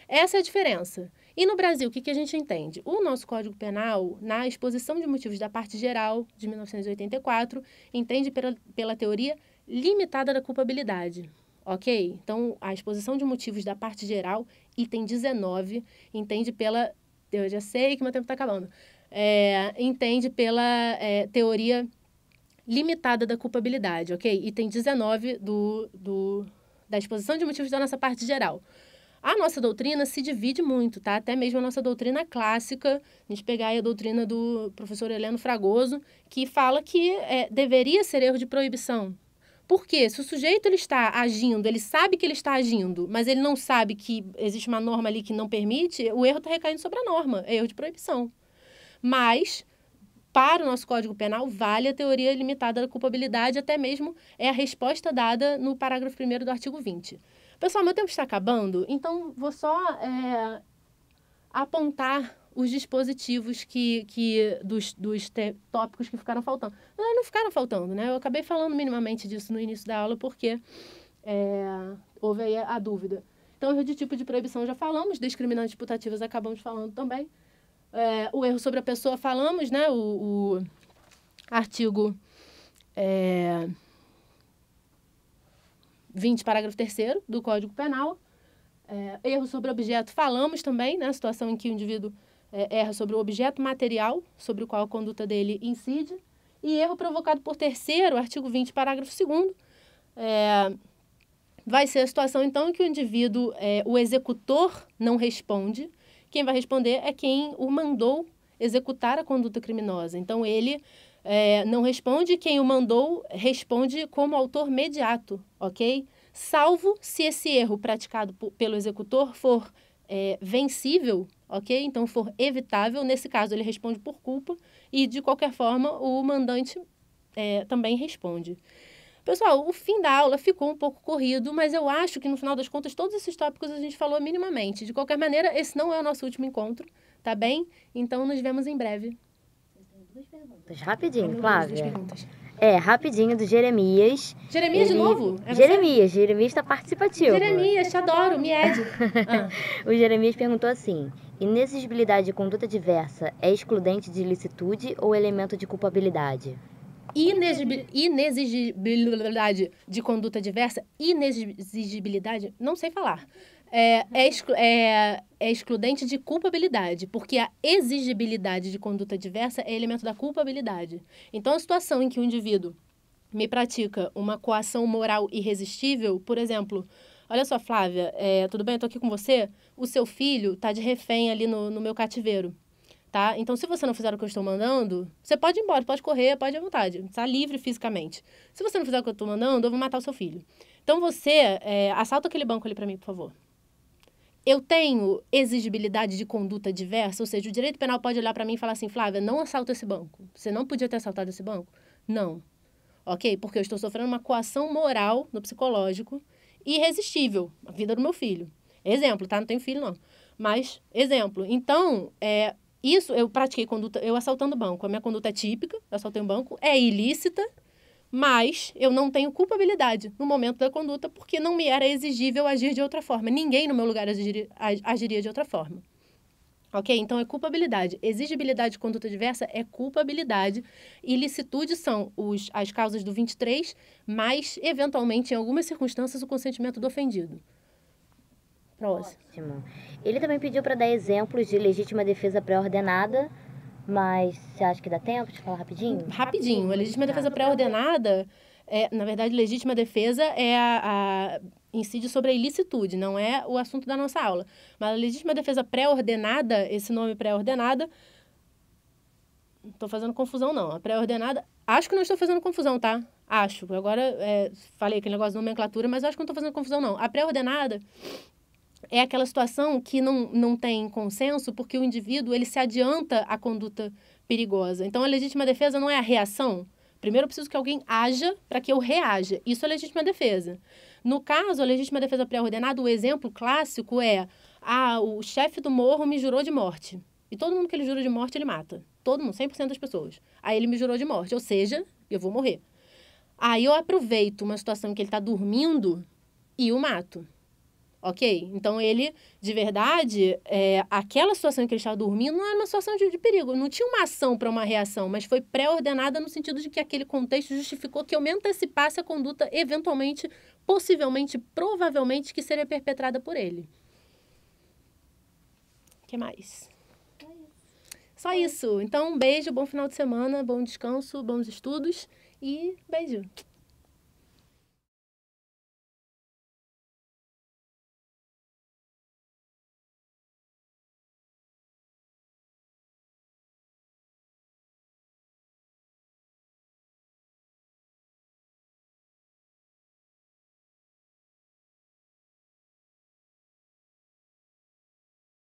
Essa é a diferença. E no Brasil, o que, que a gente entende? O nosso Código Penal, na exposição de motivos da parte geral de 1984, entende pela, pela teoria limitada da culpabilidade. Ok? Então, a exposição de motivos da parte geral, item 19, entende pela. Eu já sei que meu tempo está acabando. É, entende pela é, teoria limitada da culpabilidade, ok? Item 19 do, do, da exposição de motivos da nossa parte geral. A nossa doutrina se divide muito, tá? Até mesmo a nossa doutrina clássica, a gente pegar a doutrina do professor Heleno Fragoso, que fala que é, deveria ser erro de proibição. Por quê? Se o sujeito ele está agindo, ele sabe que ele está agindo, mas ele não sabe que existe uma norma ali que não permite, o erro está recaindo sobre a norma, é erro de proibição. Mas, para o nosso Código Penal, vale a teoria limitada da culpabilidade, até mesmo é a resposta dada no parágrafo 1 do artigo 20. Pessoal, meu tempo está acabando, então vou só é, apontar os dispositivos que, que dos, dos tópicos que ficaram faltando. Não, ah, não ficaram faltando, né? Eu acabei falando minimamente disso no início da aula, porque é, houve aí a dúvida. Então, erro de tipo de proibição já falamos, discriminantes putativas acabamos falando também. É, o erro sobre a pessoa falamos, né? O, o artigo é, 20, parágrafo 3 do Código Penal. É, erro sobre objeto, falamos também, né? situação em que o indivíduo é, erra sobre o objeto material sobre o qual a conduta dele incide. E erro provocado por terceiro, artigo 20, parágrafo 2 é, vai ser a situação, então, em que o indivíduo, é, o executor, não responde. Quem vai responder é quem o mandou executar a conduta criminosa. Então, ele é, não responde, quem o mandou responde como autor mediato, ok? Salvo se esse erro praticado pelo executor for é, vencível, ok? Então for evitável, nesse caso ele responde por culpa e de qualquer forma o mandante é, também responde. Pessoal, o fim da aula ficou um pouco corrido, mas eu acho que no final das contas todos esses tópicos a gente falou minimamente. De qualquer maneira, esse não é o nosso último encontro, tá bem? Então nos vemos em breve perguntas. Rapidinho, Flávia. É, rapidinho, do Jeremias. Jeremias Ele... de novo? É Jeremias, você? Jeremias está participativo. Jeremias, te adoro, me ede. ah. o Jeremias perguntou assim, inexigibilidade de conduta diversa é excludente de ilicitude ou elemento de culpabilidade? Inexigibilidade de conduta diversa, inexigibilidade, não sei falar é, é, exclu é, é excludente de culpabilidade, porque a exigibilidade de conduta diversa é elemento da culpabilidade. Então, a situação em que o indivíduo me pratica uma coação moral irresistível, por exemplo, olha só, Flávia, é, tudo bem, eu tô aqui com você, o seu filho tá de refém ali no, no meu cativeiro, tá? Então, se você não fizer o que eu estou mandando, você pode ir embora, pode correr, pode ir à vontade, está livre fisicamente. Se você não fizer o que eu estou mandando, eu vou matar o seu filho. Então, você, é, assalta aquele banco ali para mim, por favor eu tenho exigibilidade de conduta diversa, ou seja, o direito penal pode olhar para mim e falar assim, Flávia, não assalta esse banco. Você não podia ter assaltado esse banco? Não. Ok? Porque eu estou sofrendo uma coação moral no psicológico irresistível a vida do meu filho. Exemplo, tá? Não tenho filho, não. Mas, exemplo. Então, é, isso eu pratiquei conduta, eu assaltando banco. A minha conduta é típica, eu assaltei um banco, é ilícita, mas eu não tenho culpabilidade no momento da conduta porque não me era exigível agir de outra forma. Ninguém no meu lugar agiria, agiria de outra forma. Ok? Então é culpabilidade. Exigibilidade de conduta diversa é culpabilidade. ilicitude são os, as causas do 23, mas, eventualmente, em algumas circunstâncias, o consentimento do ofendido. Próximo. Ótimo. Ele também pediu para dar exemplos de legítima defesa pré-ordenada, mas você acha que dá tempo de falar rapidinho? Rapidinho. A legítima defesa tá. pré-ordenada, é, na verdade, legítima defesa é a, a incide sobre a ilicitude, não é o assunto da nossa aula. Mas a legítima defesa pré-ordenada, esse nome pré-ordenada, não estou fazendo confusão, não. A pré-ordenada, acho que não estou fazendo confusão, tá? Acho. Agora, é, falei aquele negócio de nomenclatura, mas acho que não estou fazendo confusão, não. A pré-ordenada é aquela situação que não, não tem consenso porque o indivíduo ele se adianta à conduta perigosa. Então, a legítima defesa não é a reação. Primeiro, eu preciso que alguém haja para que eu reaja. Isso é legítima defesa. No caso, a legítima defesa pré-ordenada, o exemplo clássico é: ah, o chefe do morro me jurou de morte. E todo mundo que ele jura de morte, ele mata. Todo mundo, 100% das pessoas. Aí ele me jurou de morte, ou seja, eu vou morrer. Aí eu aproveito uma situação em que ele está dormindo e o mato ok? Então ele, de verdade, é, aquela situação em que ele estava dormindo não era uma situação de, de perigo, não tinha uma ação para uma reação, mas foi pré-ordenada no sentido de que aquele contexto justificou que eu me antecipasse a conduta eventualmente, possivelmente, provavelmente que seria perpetrada por ele. O que mais? Só isso. Então, um beijo, bom final de semana, bom descanso, bons estudos e beijo.